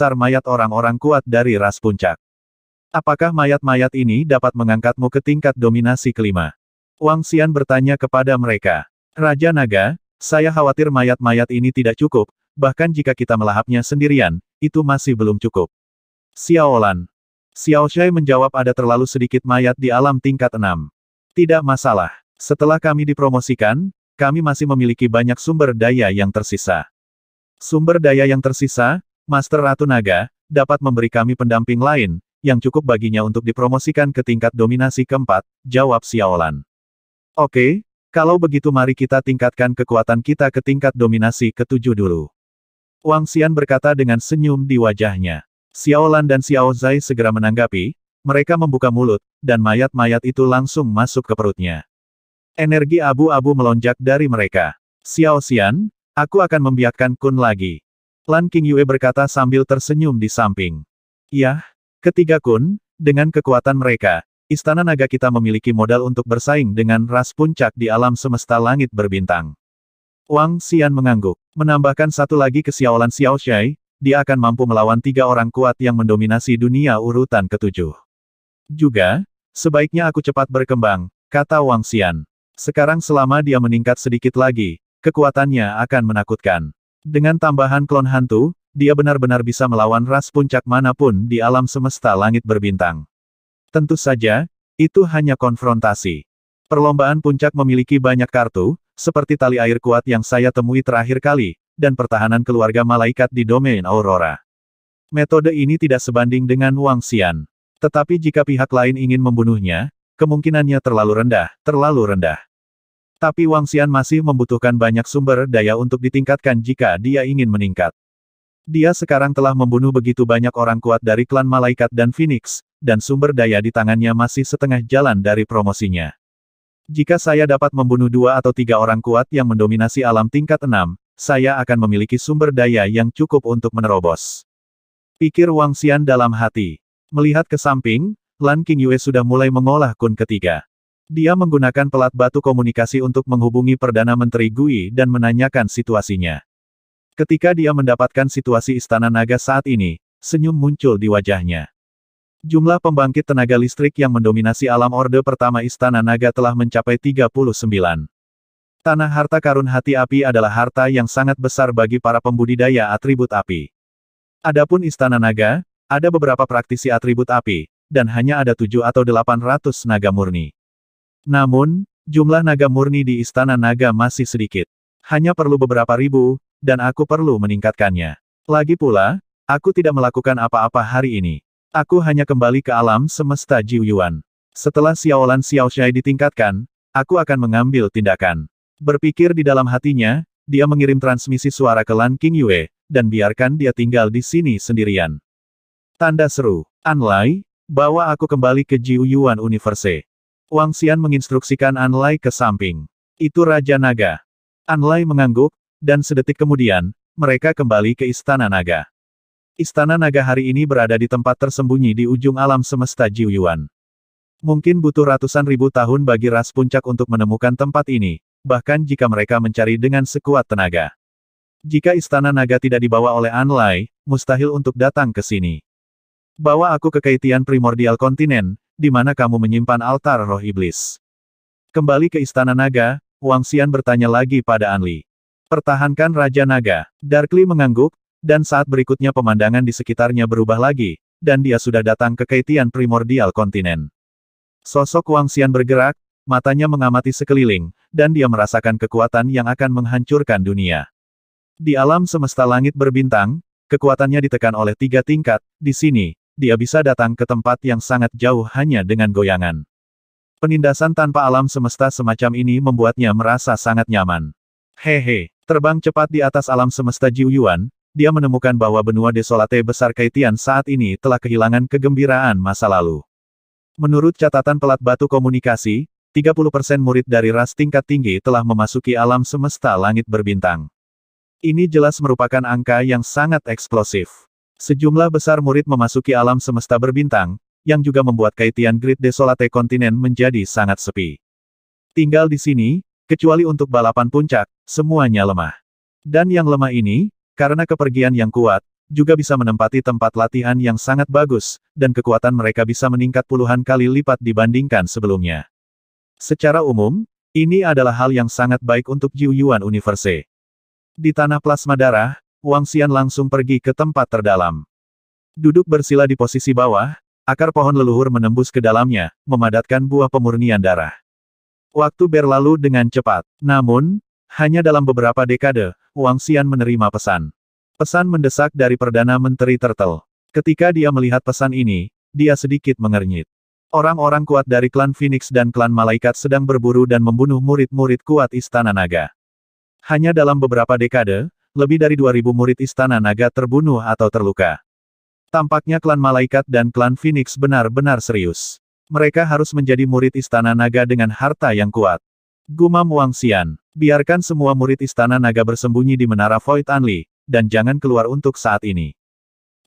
besar mayat orang-orang kuat dari ras puncak. Apakah mayat-mayat ini dapat mengangkatmu ke tingkat dominasi kelima? Wang Xian bertanya kepada mereka. Raja Naga, saya khawatir mayat-mayat ini tidak cukup, bahkan jika kita melahapnya sendirian, itu masih belum cukup. Xiaolan. Xiao Shai menjawab ada terlalu sedikit mayat di alam tingkat enam. Tidak masalah. Setelah kami dipromosikan, kami masih memiliki banyak sumber daya yang tersisa. Sumber daya yang tersisa, Master Ratu Naga, dapat memberi kami pendamping lain, yang cukup baginya untuk dipromosikan ke tingkat dominasi keempat, jawab Xiaolan. Oke, kalau begitu mari kita tingkatkan kekuatan kita ke tingkat dominasi ketujuh dulu. Wang Xian berkata dengan senyum di wajahnya. Xiaolan dan Xiao Zai segera menanggapi, mereka membuka mulut, dan mayat-mayat itu langsung masuk ke perutnya. Energi abu-abu melonjak dari mereka. Xiao Xian, aku akan membiarkan Kun lagi. Lan King Yue berkata sambil tersenyum di samping. Yah, ketiga kun, dengan kekuatan mereka, Istana Naga kita memiliki modal untuk bersaing dengan ras puncak di alam semesta langit berbintang. Wang Xian mengangguk, menambahkan satu lagi kesiawalan Xiao Shai, dia akan mampu melawan tiga orang kuat yang mendominasi dunia urutan ketujuh. Juga, sebaiknya aku cepat berkembang, kata Wang Xian. Sekarang selama dia meningkat sedikit lagi, kekuatannya akan menakutkan. Dengan tambahan klon hantu, dia benar-benar bisa melawan ras puncak manapun di alam semesta langit berbintang. Tentu saja, itu hanya konfrontasi. Perlombaan puncak memiliki banyak kartu, seperti tali air kuat yang saya temui terakhir kali, dan pertahanan keluarga malaikat di domain Aurora. Metode ini tidak sebanding dengan Wang Xian. Tetapi jika pihak lain ingin membunuhnya, kemungkinannya terlalu rendah, terlalu rendah. Tapi Wang Xian masih membutuhkan banyak sumber daya untuk ditingkatkan jika dia ingin meningkat. Dia sekarang telah membunuh begitu banyak orang kuat dari klan malaikat dan Phoenix, dan sumber daya di tangannya masih setengah jalan dari promosinya. Jika saya dapat membunuh dua atau tiga orang kuat yang mendominasi alam tingkat enam, saya akan memiliki sumber daya yang cukup untuk menerobos. Pikir Wang Xian dalam hati. Melihat ke samping, Lan King Yue sudah mulai mengolah kun ketiga. Dia menggunakan pelat batu komunikasi untuk menghubungi Perdana Menteri Gui dan menanyakan situasinya. Ketika dia mendapatkan situasi Istana Naga saat ini, senyum muncul di wajahnya. Jumlah pembangkit tenaga listrik yang mendominasi alam Orde Pertama Istana Naga telah mencapai 39. Tanah harta karun hati api adalah harta yang sangat besar bagi para pembudidaya atribut api. Adapun Istana Naga, ada beberapa praktisi atribut api, dan hanya ada tujuh atau delapan ratus naga murni. Namun, jumlah naga murni di Istana Naga masih sedikit. Hanya perlu beberapa ribu, dan aku perlu meningkatkannya. Lagi pula, aku tidak melakukan apa-apa hari ini. Aku hanya kembali ke alam semesta Jiuyuan. Setelah Xiaolan Xiaoshai ditingkatkan, aku akan mengambil tindakan. Berpikir di dalam hatinya, dia mengirim transmisi suara ke Lan King Yue, dan biarkan dia tinggal di sini sendirian. Tanda seru. Anlai, bawa aku kembali ke Jiuyuan Universe. Wang Xian menginstruksikan Anlai ke samping. Itu Raja Naga. Anlai mengangguk, dan sedetik kemudian, mereka kembali ke Istana Naga. Istana Naga hari ini berada di tempat tersembunyi di ujung alam semesta Jiuyuan. Mungkin butuh ratusan ribu tahun bagi ras puncak untuk menemukan tempat ini, bahkan jika mereka mencari dengan sekuat tenaga. Jika Istana Naga tidak dibawa oleh Anlai, mustahil untuk datang ke sini. Bawa aku ke kaitian primordial kontinen, di mana kamu menyimpan altar roh iblis. Kembali ke Istana Naga, Wang Xian bertanya lagi pada Anli. Pertahankan Raja Naga. Darkly mengangguk, dan saat berikutnya pemandangan di sekitarnya berubah lagi, dan dia sudah datang ke kaitian primordial kontinen. Sosok Wang Xian bergerak, matanya mengamati sekeliling, dan dia merasakan kekuatan yang akan menghancurkan dunia. Di alam semesta langit berbintang, kekuatannya ditekan oleh tiga tingkat, di sini, dia bisa datang ke tempat yang sangat jauh hanya dengan goyangan. Penindasan tanpa alam semesta semacam ini membuatnya merasa sangat nyaman. Hehe, terbang cepat di atas alam semesta Jiuyuan, dia menemukan bahwa benua desolate besar Kaitian saat ini telah kehilangan kegembiraan masa lalu. Menurut catatan pelat batu komunikasi, 30% murid dari ras tingkat tinggi telah memasuki alam semesta langit berbintang. Ini jelas merupakan angka yang sangat eksplosif. Sejumlah besar murid memasuki alam semesta berbintang, yang juga membuat Kaitian Grid Desolate Kontinen menjadi sangat sepi. Tinggal di sini, kecuali untuk balapan puncak, semuanya lemah. Dan yang lemah ini, karena kepergian yang kuat, juga bisa menempati tempat latihan yang sangat bagus, dan kekuatan mereka bisa meningkat puluhan kali lipat dibandingkan sebelumnya. Secara umum, ini adalah hal yang sangat baik untuk Jiuyuan Yuan Universe. Di tanah plasma darah, Wang Xian langsung pergi ke tempat terdalam. Duduk bersila di posisi bawah, akar pohon leluhur menembus ke dalamnya, memadatkan buah pemurnian darah. Waktu berlalu dengan cepat. Namun, hanya dalam beberapa dekade, Wang Xian menerima pesan. Pesan mendesak dari Perdana Menteri Turtle. Ketika dia melihat pesan ini, dia sedikit mengernyit. Orang-orang kuat dari klan Phoenix dan klan Malaikat sedang berburu dan membunuh murid-murid kuat Istana Naga. Hanya dalam beberapa dekade, lebih dari 2.000 murid Istana Naga terbunuh atau terluka. Tampaknya klan Malaikat dan klan Phoenix benar-benar serius. Mereka harus menjadi murid Istana Naga dengan harta yang kuat. Gumam Wang Xian, biarkan semua murid Istana Naga bersembunyi di Menara Void Anli, dan jangan keluar untuk saat ini.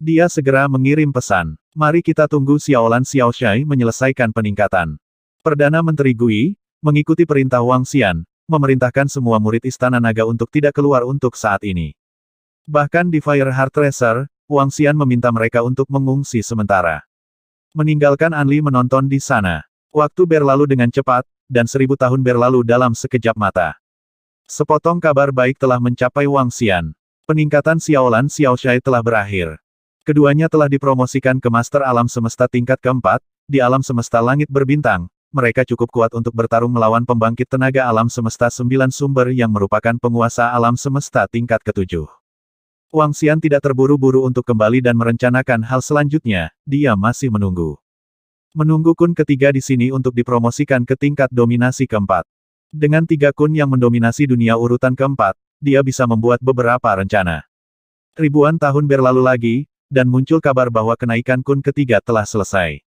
Dia segera mengirim pesan. Mari kita tunggu Xiaolan Xiaoshai menyelesaikan peningkatan. Perdana Menteri Gui, mengikuti perintah Wang Xian, memerintahkan semua murid Istana Naga untuk tidak keluar untuk saat ini. Bahkan di Fire Heart Racer, Wang Xian meminta mereka untuk mengungsi sementara. Meninggalkan Anli menonton di sana. Waktu berlalu dengan cepat, dan seribu tahun berlalu dalam sekejap mata. Sepotong kabar baik telah mencapai Wang Xian. Peningkatan Xiaolan Shai telah berakhir. Keduanya telah dipromosikan ke Master Alam Semesta tingkat keempat, di alam semesta langit berbintang, mereka cukup kuat untuk bertarung melawan pembangkit tenaga alam semesta sembilan sumber yang merupakan penguasa alam semesta tingkat ketujuh. Wang Xian tidak terburu-buru untuk kembali dan merencanakan hal selanjutnya, dia masih menunggu. Menunggu kun ketiga di sini untuk dipromosikan ke tingkat dominasi keempat. Dengan tiga kun yang mendominasi dunia urutan keempat, dia bisa membuat beberapa rencana. Ribuan tahun berlalu lagi, dan muncul kabar bahwa kenaikan kun ketiga telah selesai.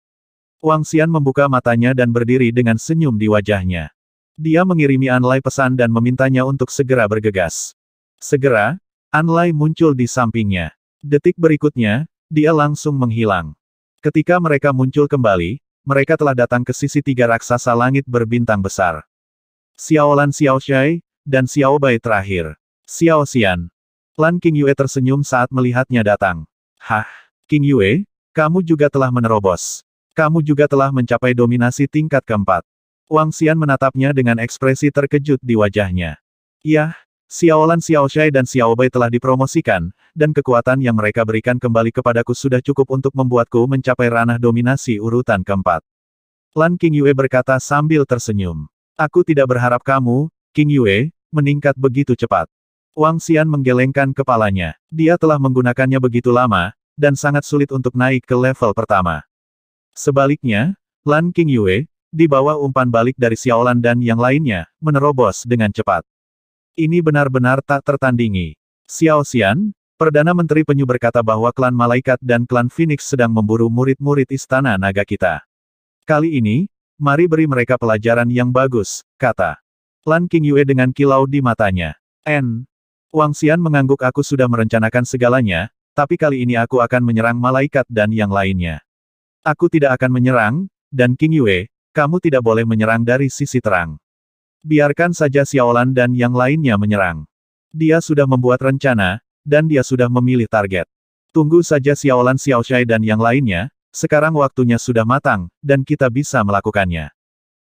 Wang Xian membuka matanya dan berdiri dengan senyum di wajahnya. Dia mengirimi Lai pesan dan memintanya untuk segera bergegas. Segera, Lai muncul di sampingnya. Detik berikutnya, dia langsung menghilang. Ketika mereka muncul kembali, mereka telah datang ke sisi tiga raksasa langit berbintang besar. Xiaolan Xiaoshai, dan Xiao Bai terakhir. Xiao Xian. Lan King Yue tersenyum saat melihatnya datang. Hah, King Yue, kamu juga telah menerobos. Kamu juga telah mencapai dominasi tingkat keempat. Wang Xian menatapnya dengan ekspresi terkejut di wajahnya. Yah, Xiaolan Xiaoshai dan Xiaobai telah dipromosikan, dan kekuatan yang mereka berikan kembali kepadaku sudah cukup untuk membuatku mencapai ranah dominasi urutan keempat. Lan King Yue berkata sambil tersenyum. Aku tidak berharap kamu, King Yue, meningkat begitu cepat. Wang Xian menggelengkan kepalanya. Dia telah menggunakannya begitu lama, dan sangat sulit untuk naik ke level pertama. Sebaliknya, Lan King Yue, di bawah umpan balik dari Xiaolan dan yang lainnya, menerobos dengan cepat. Ini benar-benar tak tertandingi. Xiao Xian, Perdana Menteri Penyu berkata bahwa klan Malaikat dan klan Phoenix sedang memburu murid-murid istana naga kita. Kali ini, mari beri mereka pelajaran yang bagus, kata. Lan King Yue dengan kilau di matanya. N. Wang Xian mengangguk aku sudah merencanakan segalanya, tapi kali ini aku akan menyerang malaikat dan yang lainnya. Aku tidak akan menyerang, dan King Yue, kamu tidak boleh menyerang dari sisi terang. Biarkan saja Xiaolan dan yang lainnya menyerang. Dia sudah membuat rencana, dan dia sudah memilih target. Tunggu saja Xiaolan Xiaoshai dan yang lainnya, sekarang waktunya sudah matang, dan kita bisa melakukannya.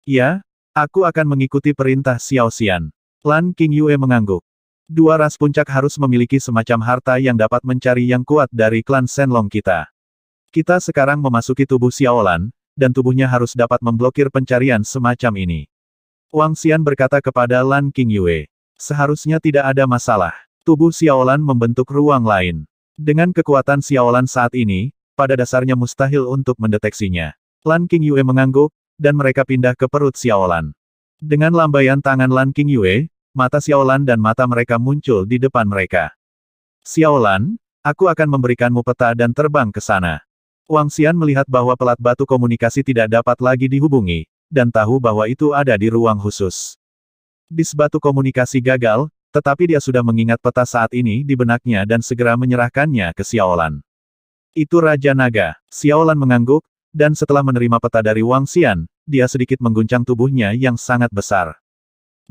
Ya, aku akan mengikuti perintah Xiaoxian. Lan King Yue mengangguk. Dua ras puncak harus memiliki semacam harta yang dapat mencari yang kuat dari klan Senlong kita. Kita sekarang memasuki tubuh Xiaolan, dan tubuhnya harus dapat memblokir pencarian semacam ini. Wang Xian berkata kepada Lan King Yue, seharusnya tidak ada masalah. Tubuh Xiaolan membentuk ruang lain. Dengan kekuatan Xiaolan saat ini, pada dasarnya mustahil untuk mendeteksinya. Lan King Yue mengangguk, dan mereka pindah ke perut Xiaolan. Dengan lambaian tangan Lan King Yue, mata Xiaolan dan mata mereka muncul di depan mereka. Xiaolan, aku akan memberikanmu peta dan terbang ke sana. Wang Xian melihat bahwa pelat batu komunikasi tidak dapat lagi dihubungi, dan tahu bahwa itu ada di ruang khusus. Dis batu komunikasi gagal, tetapi dia sudah mengingat peta saat ini di benaknya dan segera menyerahkannya ke Xiaolan. Itu Raja Naga. Xiaolan mengangguk, dan setelah menerima peta dari Wang Xian, dia sedikit mengguncang tubuhnya yang sangat besar.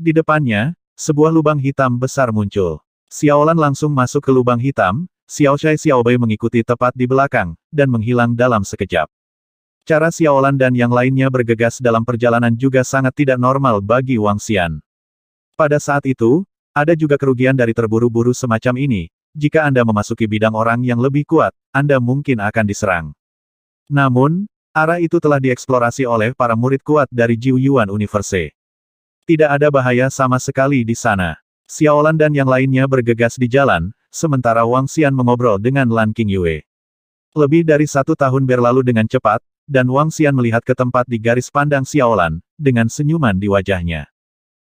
Di depannya, sebuah lubang hitam besar muncul. Xiaolan langsung masuk ke lubang hitam, Xiao Shai Xiao Bei mengikuti tepat di belakang, dan menghilang dalam sekejap. Cara Xiaolan dan yang lainnya bergegas dalam perjalanan juga sangat tidak normal bagi Wang Xian. Pada saat itu, ada juga kerugian dari terburu-buru semacam ini, jika Anda memasuki bidang orang yang lebih kuat, Anda mungkin akan diserang. Namun, arah itu telah dieksplorasi oleh para murid kuat dari Jiu Yuan Universe. Tidak ada bahaya sama sekali di sana. Xiaolan dan yang lainnya bergegas di jalan, sementara Wang Xian mengobrol dengan Lan King Yue. Lebih dari satu tahun berlalu dengan cepat, dan Wang Xian melihat ke tempat di garis pandang Xiaolan, dengan senyuman di wajahnya.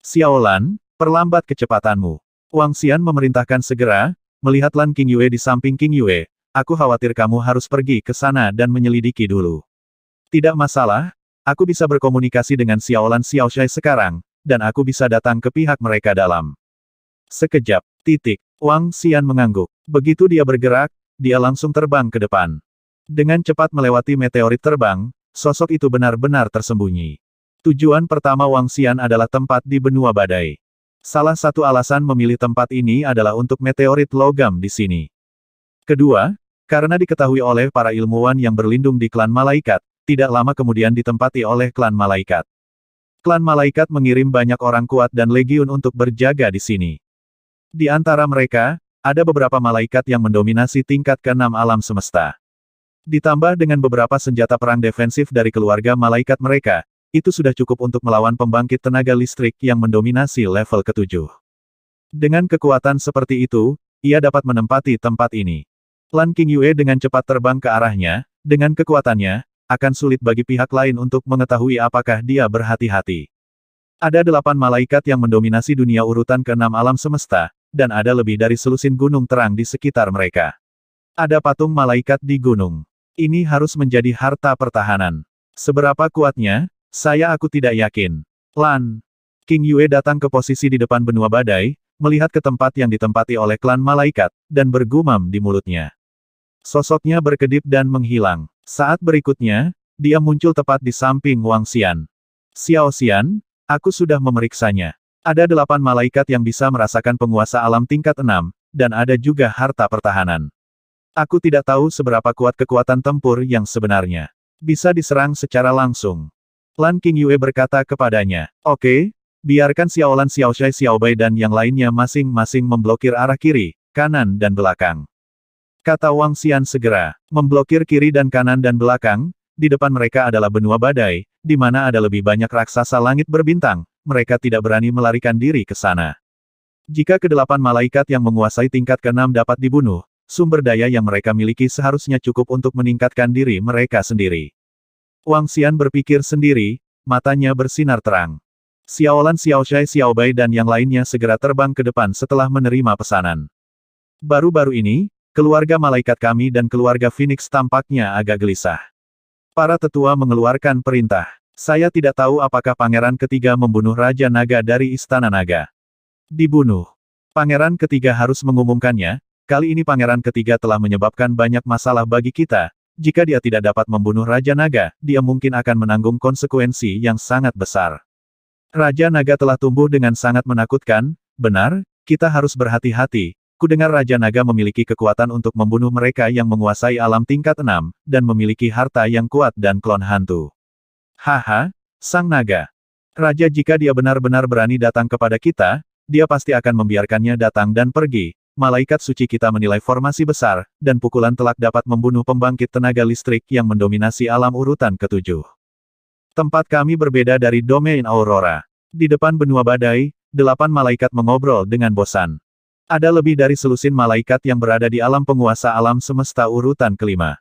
Xiaolan, perlambat kecepatanmu. Wang Xian memerintahkan segera, melihat Lan King Yue di samping King Yue, aku khawatir kamu harus pergi ke sana dan menyelidiki dulu. Tidak masalah, aku bisa berkomunikasi dengan Xiaolan Xiaoshai sekarang, dan aku bisa datang ke pihak mereka dalam. Sekejap. Titik. Wang Xian mengangguk. Begitu dia bergerak, dia langsung terbang ke depan. Dengan cepat melewati meteorit terbang, sosok itu benar-benar tersembunyi. Tujuan pertama Wang Xian adalah tempat di benua badai. Salah satu alasan memilih tempat ini adalah untuk meteorit logam di sini. Kedua, karena diketahui oleh para ilmuwan yang berlindung di klan malaikat, tidak lama kemudian ditempati oleh klan malaikat. Klan malaikat mengirim banyak orang kuat dan legiun untuk berjaga di sini. Di antara mereka, ada beberapa malaikat yang mendominasi tingkat keenam alam semesta. Ditambah dengan beberapa senjata perang defensif dari keluarga malaikat mereka, itu sudah cukup untuk melawan pembangkit tenaga listrik yang mendominasi level ketujuh. Dengan kekuatan seperti itu, ia dapat menempati tempat ini. Lan King Yue dengan cepat terbang ke arahnya, dengan kekuatannya, akan sulit bagi pihak lain untuk mengetahui apakah dia berhati-hati. Ada delapan malaikat yang mendominasi dunia urutan keenam alam semesta, dan ada lebih dari selusin gunung terang di sekitar mereka. Ada patung malaikat di gunung. Ini harus menjadi harta pertahanan. Seberapa kuatnya, saya aku tidak yakin. Lan. King Yue datang ke posisi di depan benua badai, melihat ke tempat yang ditempati oleh klan malaikat, dan bergumam di mulutnya. Sosoknya berkedip dan menghilang. Saat berikutnya, dia muncul tepat di samping Wang Xian. Xiao Xian, aku sudah memeriksanya. Ada delapan malaikat yang bisa merasakan penguasa alam tingkat enam, dan ada juga harta pertahanan. Aku tidak tahu seberapa kuat kekuatan tempur yang sebenarnya. Bisa diserang secara langsung. Lan King Yue berkata kepadanya, Oke, okay, biarkan Shai, Xiao Xiaobai dan yang lainnya masing-masing memblokir arah kiri, kanan dan belakang. Kata Wang Xian segera, memblokir kiri dan kanan dan belakang, di depan mereka adalah benua badai, di mana ada lebih banyak raksasa langit berbintang, mereka tidak berani melarikan diri ke sana. Jika kedelapan malaikat yang menguasai tingkat keenam dapat dibunuh, sumber daya yang mereka miliki seharusnya cukup untuk meningkatkan diri mereka sendiri. Wang Xian berpikir sendiri, matanya bersinar terang. Xiaolan Xiaoshai Xiaobai dan yang lainnya segera terbang ke depan setelah menerima pesanan. Baru-baru ini, keluarga malaikat kami dan keluarga Phoenix tampaknya agak gelisah. Para tetua mengeluarkan perintah. Saya tidak tahu apakah pangeran ketiga membunuh Raja Naga dari Istana Naga. Dibunuh. Pangeran ketiga harus mengumumkannya, kali ini pangeran ketiga telah menyebabkan banyak masalah bagi kita, jika dia tidak dapat membunuh Raja Naga, dia mungkin akan menanggung konsekuensi yang sangat besar. Raja Naga telah tumbuh dengan sangat menakutkan, benar, kita harus berhati-hati, Kudengar Raja Naga memiliki kekuatan untuk membunuh mereka yang menguasai alam tingkat enam, dan memiliki harta yang kuat dan klon hantu. Haha, sang naga. Raja jika dia benar-benar berani datang kepada kita, dia pasti akan membiarkannya datang dan pergi. Malaikat suci kita menilai formasi besar, dan pukulan telak dapat membunuh pembangkit tenaga listrik yang mendominasi alam urutan ketujuh. Tempat kami berbeda dari domain Aurora. Di depan benua badai, delapan malaikat mengobrol dengan bosan. Ada lebih dari selusin malaikat yang berada di alam penguasa alam semesta urutan kelima.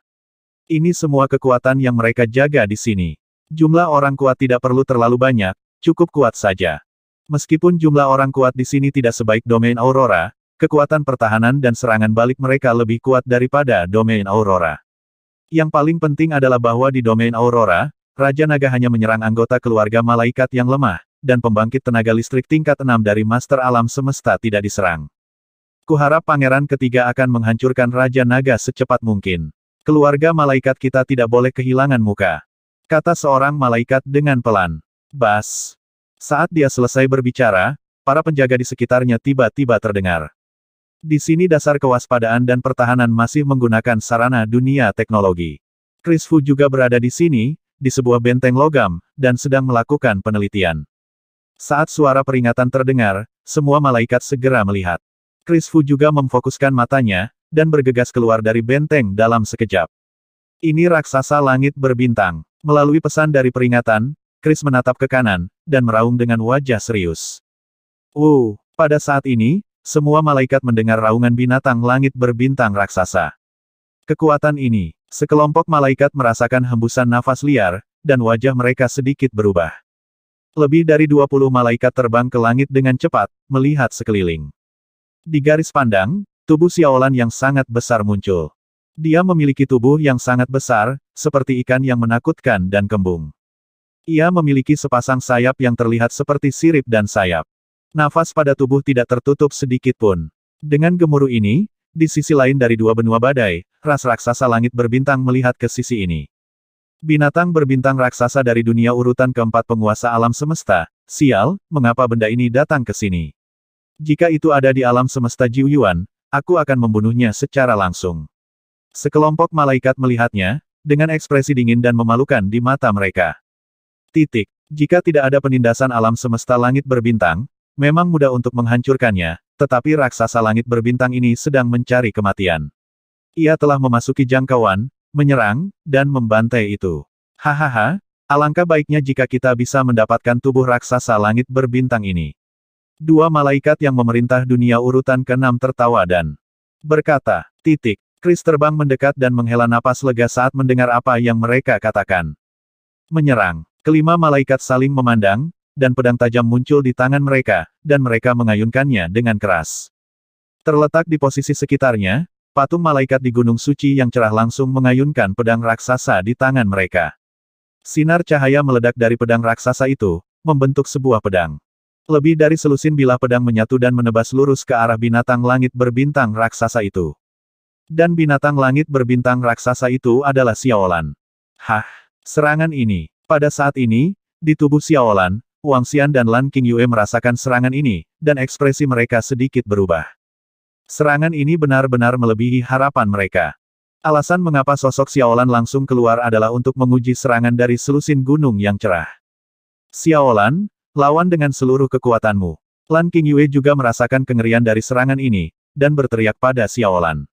Ini semua kekuatan yang mereka jaga di sini. Jumlah orang kuat tidak perlu terlalu banyak, cukup kuat saja. Meskipun jumlah orang kuat di sini tidak sebaik domain Aurora, kekuatan pertahanan dan serangan balik mereka lebih kuat daripada domain Aurora. Yang paling penting adalah bahwa di domain Aurora, Raja Naga hanya menyerang anggota keluarga malaikat yang lemah, dan pembangkit tenaga listrik tingkat 6 dari Master Alam Semesta tidak diserang. Kuharap pangeran ketiga akan menghancurkan Raja Naga secepat mungkin. Keluarga malaikat kita tidak boleh kehilangan muka kata seorang malaikat dengan pelan. Bas. Saat dia selesai berbicara, para penjaga di sekitarnya tiba-tiba terdengar. Di sini dasar kewaspadaan dan pertahanan masih menggunakan sarana dunia teknologi. Chris Fu juga berada di sini, di sebuah benteng logam, dan sedang melakukan penelitian. Saat suara peringatan terdengar, semua malaikat segera melihat. Chris Fu juga memfokuskan matanya, dan bergegas keluar dari benteng dalam sekejap. Ini raksasa langit berbintang. Melalui pesan dari peringatan, Chris menatap ke kanan, dan meraung dengan wajah serius. Wow, pada saat ini, semua malaikat mendengar raungan binatang langit berbintang raksasa. Kekuatan ini, sekelompok malaikat merasakan hembusan nafas liar, dan wajah mereka sedikit berubah. Lebih dari 20 malaikat terbang ke langit dengan cepat, melihat sekeliling. Di garis pandang, tubuh Xiaolan yang sangat besar muncul. Dia memiliki tubuh yang sangat besar, seperti ikan yang menakutkan dan kembung. Ia memiliki sepasang sayap yang terlihat seperti sirip dan sayap. Nafas pada tubuh tidak tertutup sedikit pun. Dengan gemuruh ini, di sisi lain dari dua benua badai, ras raksasa langit berbintang melihat ke sisi ini. Binatang berbintang raksasa dari dunia urutan keempat penguasa alam semesta, sial, mengapa benda ini datang ke sini? Jika itu ada di alam semesta Jiuyuan, aku akan membunuhnya secara langsung. Sekelompok malaikat melihatnya, dengan ekspresi dingin dan memalukan di mata mereka. Titik. Jika tidak ada penindasan alam semesta langit berbintang, memang mudah untuk menghancurkannya, tetapi raksasa langit berbintang ini sedang mencari kematian. Ia telah memasuki jangkauan, menyerang, dan membantai itu. Hahaha, alangkah baiknya jika kita bisa mendapatkan tubuh raksasa langit berbintang ini. Dua malaikat yang memerintah dunia urutan keenam tertawa dan berkata, titik, Chris terbang mendekat dan menghela napas lega saat mendengar apa yang mereka katakan. Menyerang. Kelima malaikat saling memandang, dan pedang tajam muncul di tangan mereka, dan mereka mengayunkannya dengan keras. Terletak di posisi sekitarnya, patung malaikat di Gunung Suci yang cerah langsung mengayunkan pedang raksasa di tangan mereka. Sinar cahaya meledak dari pedang raksasa itu, membentuk sebuah pedang. Lebih dari selusin bilah pedang menyatu dan menebas lurus ke arah binatang langit berbintang raksasa itu dan binatang langit berbintang raksasa itu adalah Xiaolan. Hah, serangan ini. Pada saat ini, di tubuh Xiaolan, Wang Xian dan Lan King Yue merasakan serangan ini, dan ekspresi mereka sedikit berubah. Serangan ini benar-benar melebihi harapan mereka. Alasan mengapa sosok Xiaolan langsung keluar adalah untuk menguji serangan dari selusin gunung yang cerah. Xiaolan, lawan dengan seluruh kekuatanmu. Lan King Yue juga merasakan kengerian dari serangan ini, dan berteriak pada Xiaolan.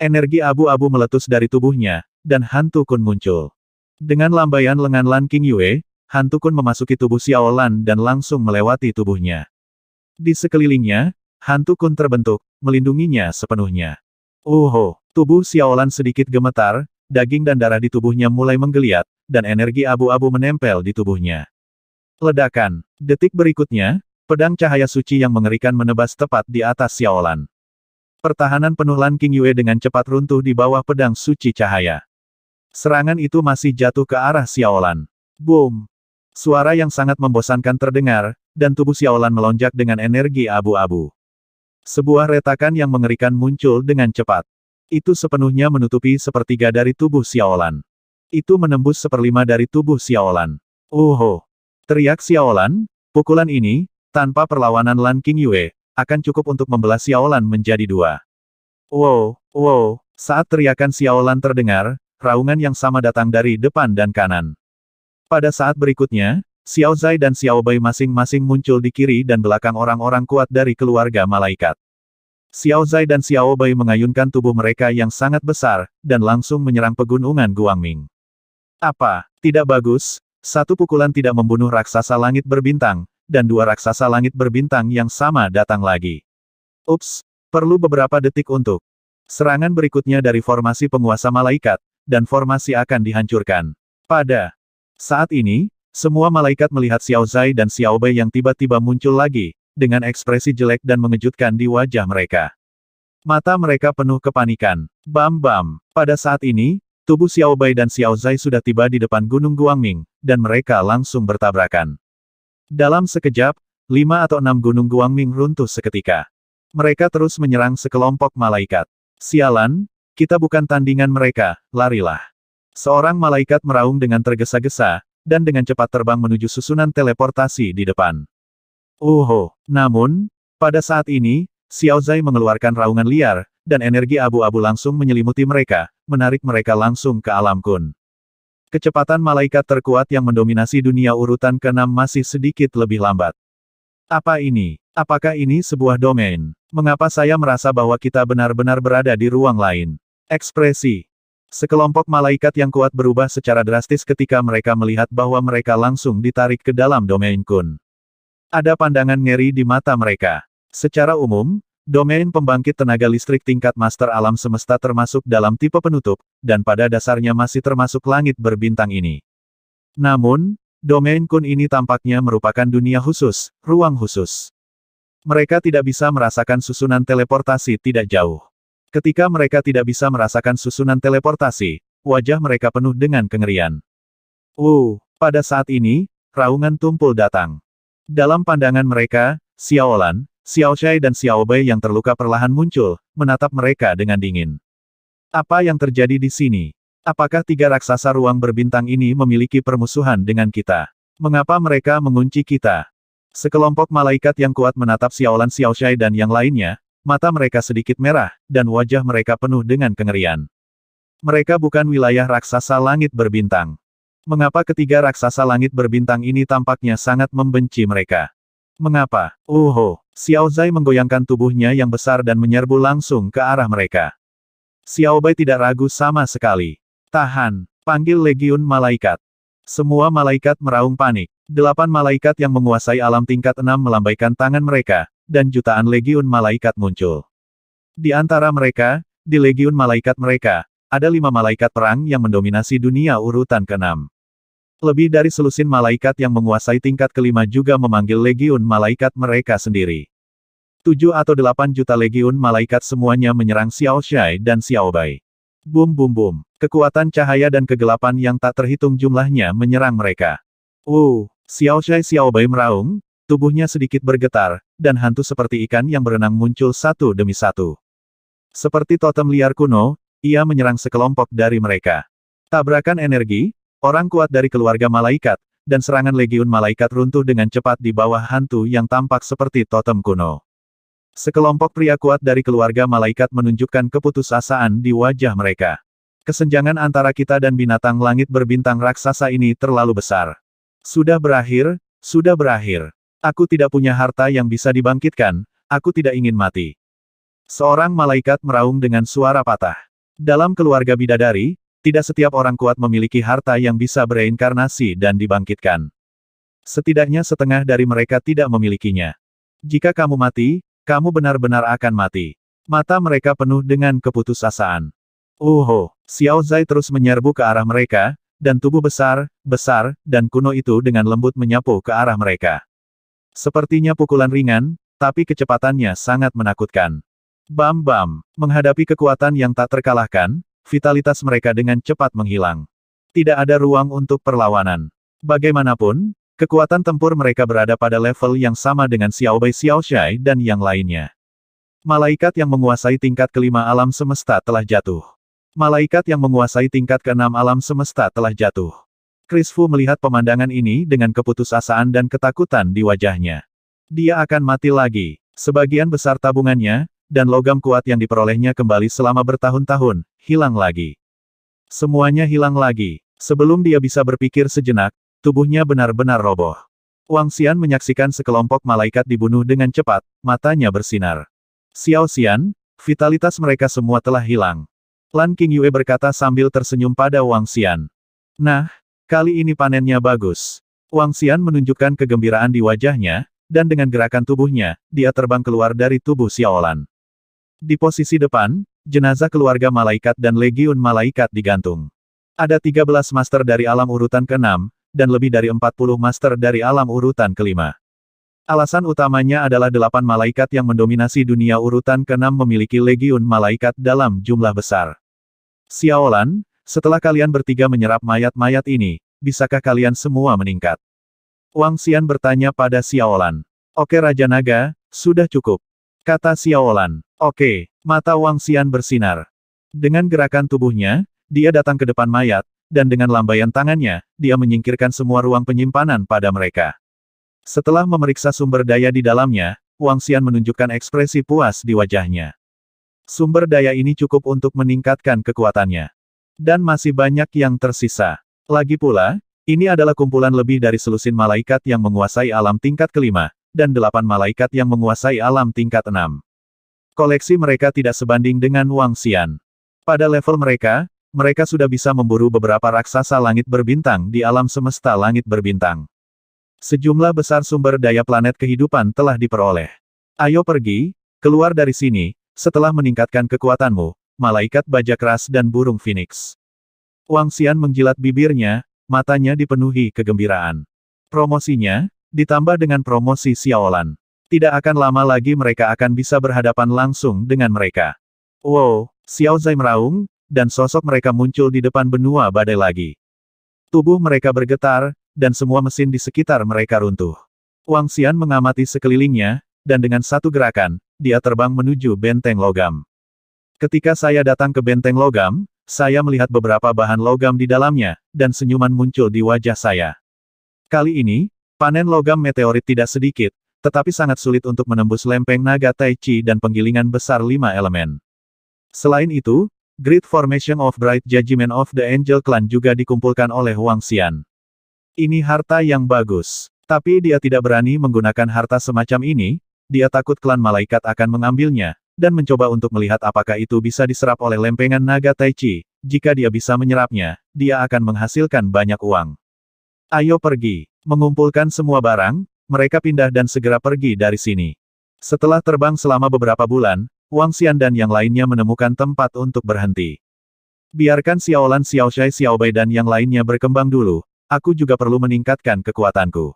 Energi abu-abu meletus dari tubuhnya, dan hantu kun muncul. Dengan lambaian lengan Lan King Yue, hantu kun memasuki tubuh Xiao Lan dan langsung melewati tubuhnya. Di sekelilingnya, hantu kun terbentuk, melindunginya sepenuhnya. Uho, uhuh, tubuh Xiao Lan sedikit gemetar, daging dan darah di tubuhnya mulai menggeliat, dan energi abu-abu menempel di tubuhnya. Ledakan. Detik berikutnya, pedang cahaya suci yang mengerikan menebas tepat di atas Xiao Lan. Pertahanan penuh Lan King Yue dengan cepat runtuh di bawah pedang suci cahaya. Serangan itu masih jatuh ke arah Xiaolan. Boom! Suara yang sangat membosankan terdengar, dan tubuh Xiaolan melonjak dengan energi abu-abu. Sebuah retakan yang mengerikan muncul dengan cepat. Itu sepenuhnya menutupi sepertiga dari tubuh Xiaolan. Itu menembus seperlima dari tubuh Xiaolan. Uhuh! Oh Teriak Xiaolan, pukulan ini, tanpa perlawanan Lan King Yue, akan cukup untuk membelah Xiaolan menjadi dua. Wow, wow, saat teriakan Xiaolan terdengar, raungan yang sama datang dari depan dan kanan. Pada saat berikutnya, Xiao Zai dan Xiao Bai masing-masing muncul di kiri dan belakang orang-orang kuat dari keluarga malaikat. Xiao Zai dan Xiao Bai mengayunkan tubuh mereka yang sangat besar, dan langsung menyerang pegunungan Guangming. Apa? Tidak bagus? Satu pukulan tidak membunuh raksasa langit berbintang, dan dua raksasa langit berbintang yang sama datang lagi. Ups, perlu beberapa detik untuk serangan berikutnya dari formasi penguasa malaikat, dan formasi akan dihancurkan. Pada saat ini, semua malaikat melihat Xiao Zai dan Xiao Bei yang tiba-tiba muncul lagi, dengan ekspresi jelek dan mengejutkan di wajah mereka. Mata mereka penuh kepanikan. Bam-bam. Pada saat ini, tubuh Xiao Bai dan Xiao Zai sudah tiba di depan Gunung Guangming, dan mereka langsung bertabrakan. Dalam sekejap, lima atau enam gunung Guangming runtuh seketika. Mereka terus menyerang sekelompok malaikat. Sialan, kita bukan tandingan mereka, larilah. Seorang malaikat meraung dengan tergesa-gesa, dan dengan cepat terbang menuju susunan teleportasi di depan. Uho, uhuh, namun, pada saat ini, Xiao Zai mengeluarkan raungan liar, dan energi abu-abu langsung menyelimuti mereka, menarik mereka langsung ke alam kun. Kecepatan malaikat terkuat yang mendominasi dunia urutan ke-6 masih sedikit lebih lambat. Apa ini? Apakah ini sebuah domain? Mengapa saya merasa bahwa kita benar-benar berada di ruang lain? Ekspresi. Sekelompok malaikat yang kuat berubah secara drastis ketika mereka melihat bahwa mereka langsung ditarik ke dalam domain kun. Ada pandangan ngeri di mata mereka. Secara umum, Domain pembangkit tenaga listrik tingkat master alam semesta termasuk dalam tipe penutup, dan pada dasarnya masih termasuk langit berbintang ini. Namun, domain kun ini tampaknya merupakan dunia khusus, ruang khusus. Mereka tidak bisa merasakan susunan teleportasi tidak jauh. Ketika mereka tidak bisa merasakan susunan teleportasi, wajah mereka penuh dengan kengerian. Uh, pada saat ini, raungan tumpul datang. Dalam pandangan mereka, Xiaolan, Xiao Shai dan Xiao Bei yang terluka perlahan muncul, menatap mereka dengan dingin. Apa yang terjadi di sini? Apakah tiga raksasa ruang berbintang ini memiliki permusuhan dengan kita? Mengapa mereka mengunci kita? Sekelompok malaikat yang kuat menatap Xiaolan Shai dan yang lainnya, mata mereka sedikit merah, dan wajah mereka penuh dengan kengerian. Mereka bukan wilayah raksasa langit berbintang. Mengapa ketiga raksasa langit berbintang ini tampaknya sangat membenci mereka? Mengapa? Uhuh! Xiao Zai menggoyangkan tubuhnya yang besar dan menyerbu langsung ke arah mereka. Xiao Bai tidak ragu sama sekali. Tahan, panggil legiun malaikat. Semua malaikat meraung panik. Delapan malaikat yang menguasai alam tingkat enam melambaikan tangan mereka, dan jutaan legiun malaikat muncul. Di antara mereka, di legiun malaikat mereka, ada lima malaikat perang yang mendominasi dunia urutan keenam. Lebih dari selusin malaikat yang menguasai tingkat kelima juga memanggil legiun malaikat mereka sendiri. Tujuh atau delapan juta legiun malaikat semuanya menyerang Xiao Shai dan Xiao Bai. Bum bum bum. Kekuatan cahaya dan kegelapan yang tak terhitung jumlahnya menyerang mereka. Uh, Xiao Shai Xiao Bai meraung, tubuhnya sedikit bergetar, dan hantu seperti ikan yang berenang muncul satu demi satu. Seperti totem liar kuno, ia menyerang sekelompok dari mereka. Tabrakan energi, orang kuat dari keluarga malaikat, dan serangan legiun malaikat runtuh dengan cepat di bawah hantu yang tampak seperti totem kuno. Sekelompok pria kuat dari keluarga malaikat menunjukkan keputusasaan di wajah mereka. Kesenjangan antara kita dan binatang langit berbintang raksasa ini terlalu besar. Sudah berakhir, sudah berakhir. Aku tidak punya harta yang bisa dibangkitkan, aku tidak ingin mati. Seorang malaikat meraung dengan suara patah. Dalam keluarga bidadari, tidak setiap orang kuat memiliki harta yang bisa bereinkarnasi dan dibangkitkan. Setidaknya setengah dari mereka tidak memilikinya. Jika kamu mati, kamu benar-benar akan mati. Mata mereka penuh dengan keputusasaan. Uho, uhuh, Xiao Zai terus menyerbu ke arah mereka, dan tubuh besar, besar, dan kuno itu dengan lembut menyapu ke arah mereka. Sepertinya pukulan ringan, tapi kecepatannya sangat menakutkan. Bam-bam, menghadapi kekuatan yang tak terkalahkan, vitalitas mereka dengan cepat menghilang. Tidak ada ruang untuk perlawanan. Bagaimanapun, Kekuatan tempur mereka berada pada level yang sama dengan Xiao Xiao Shai dan yang lainnya. Malaikat yang menguasai tingkat kelima alam semesta telah jatuh. Malaikat yang menguasai tingkat keenam alam semesta telah jatuh. Chris Fu melihat pemandangan ini dengan keputusasaan dan ketakutan di wajahnya. Dia akan mati lagi. Sebagian besar tabungannya, dan logam kuat yang diperolehnya kembali selama bertahun-tahun, hilang lagi. Semuanya hilang lagi. Sebelum dia bisa berpikir sejenak, Tubuhnya benar-benar roboh. Wang Xian menyaksikan sekelompok malaikat dibunuh dengan cepat, matanya bersinar. Xiao Xian, vitalitas mereka semua telah hilang. Lan King Yue berkata sambil tersenyum pada Wang Xian. Nah, kali ini panennya bagus. Wang Xian menunjukkan kegembiraan di wajahnya, dan dengan gerakan tubuhnya, dia terbang keluar dari tubuh Xiao Lan. Di posisi depan, jenazah keluarga malaikat dan legiun malaikat digantung. Ada 13 master dari alam urutan keenam dan lebih dari 40 master dari alam urutan kelima. Alasan utamanya adalah delapan malaikat yang mendominasi dunia urutan keenam memiliki legiun malaikat dalam jumlah besar. Xiaolan, setelah kalian bertiga menyerap mayat-mayat ini, bisakah kalian semua meningkat? Wang Xian bertanya pada Xiaolan. Oke Raja Naga, sudah cukup. Kata Xiaolan. Oke, mata Wang Xian bersinar. Dengan gerakan tubuhnya, dia datang ke depan mayat, dan dengan lambaian tangannya, dia menyingkirkan semua ruang penyimpanan pada mereka. Setelah memeriksa sumber daya di dalamnya, Wang Xian menunjukkan ekspresi puas di wajahnya. Sumber daya ini cukup untuk meningkatkan kekuatannya. Dan masih banyak yang tersisa. Lagi pula, ini adalah kumpulan lebih dari selusin malaikat yang menguasai alam tingkat kelima, dan delapan malaikat yang menguasai alam tingkat enam. Koleksi mereka tidak sebanding dengan Wang Xian. Pada level mereka, mereka sudah bisa memburu beberapa raksasa langit berbintang di alam semesta langit berbintang. Sejumlah besar sumber daya planet kehidupan telah diperoleh. Ayo pergi, keluar dari sini, setelah meningkatkan kekuatanmu, malaikat baja keras dan burung phoenix. Wang Xian menjilat bibirnya, matanya dipenuhi kegembiraan. Promosinya, ditambah dengan promosi Xiaolan. Tidak akan lama lagi mereka akan bisa berhadapan langsung dengan mereka. Wow, Xiao Zai meraung, dan sosok mereka muncul di depan benua badai lagi. Tubuh mereka bergetar, dan semua mesin di sekitar mereka runtuh. Wang Xian mengamati sekelilingnya, dan dengan satu gerakan, dia terbang menuju benteng logam. Ketika saya datang ke benteng logam, saya melihat beberapa bahan logam di dalamnya, dan senyuman muncul di wajah saya. Kali ini, panen logam meteorit tidak sedikit, tetapi sangat sulit untuk menembus lempeng naga Tai Chi dan penggilingan besar lima elemen. Selain itu, Great Formation of Bright Judgment of the Angel Clan juga dikumpulkan oleh Wang Xian. Ini harta yang bagus. Tapi dia tidak berani menggunakan harta semacam ini, dia takut klan malaikat akan mengambilnya, dan mencoba untuk melihat apakah itu bisa diserap oleh lempengan naga Tai Chi. Jika dia bisa menyerapnya, dia akan menghasilkan banyak uang. Ayo pergi. Mengumpulkan semua barang, mereka pindah dan segera pergi dari sini. Setelah terbang selama beberapa bulan, Wang Xian dan yang lainnya menemukan tempat untuk berhenti. Biarkan Xiaolan Xiaoshai Xiaobai dan yang lainnya berkembang dulu, aku juga perlu meningkatkan kekuatanku.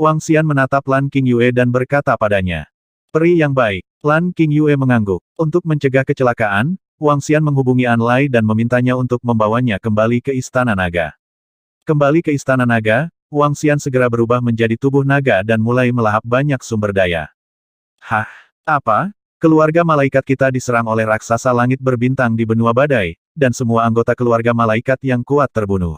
Wang Xian menatap Lan King Yue dan berkata padanya. Peri yang baik, Lan King Yue mengangguk. Untuk mencegah kecelakaan, Wang Xian menghubungi An Lai dan memintanya untuk membawanya kembali ke Istana Naga. Kembali ke Istana Naga, Wang Xian segera berubah menjadi tubuh naga dan mulai melahap banyak sumber daya. Hah? Apa? Keluarga malaikat kita diserang oleh raksasa langit berbintang di benua badai, dan semua anggota keluarga malaikat yang kuat terbunuh.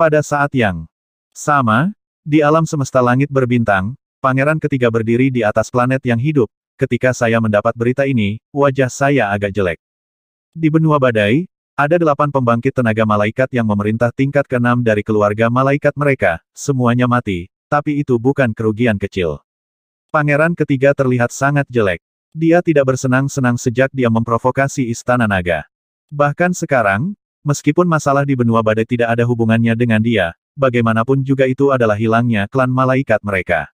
Pada saat yang sama, di alam semesta langit berbintang, pangeran ketiga berdiri di atas planet yang hidup, ketika saya mendapat berita ini, wajah saya agak jelek. Di benua badai, ada delapan pembangkit tenaga malaikat yang memerintah tingkat keenam dari keluarga malaikat mereka, semuanya mati, tapi itu bukan kerugian kecil. Pangeran ketiga terlihat sangat jelek. Dia tidak bersenang-senang sejak dia memprovokasi Istana Naga. Bahkan sekarang, meskipun masalah di benua badai tidak ada hubungannya dengan dia, bagaimanapun juga itu adalah hilangnya klan malaikat mereka.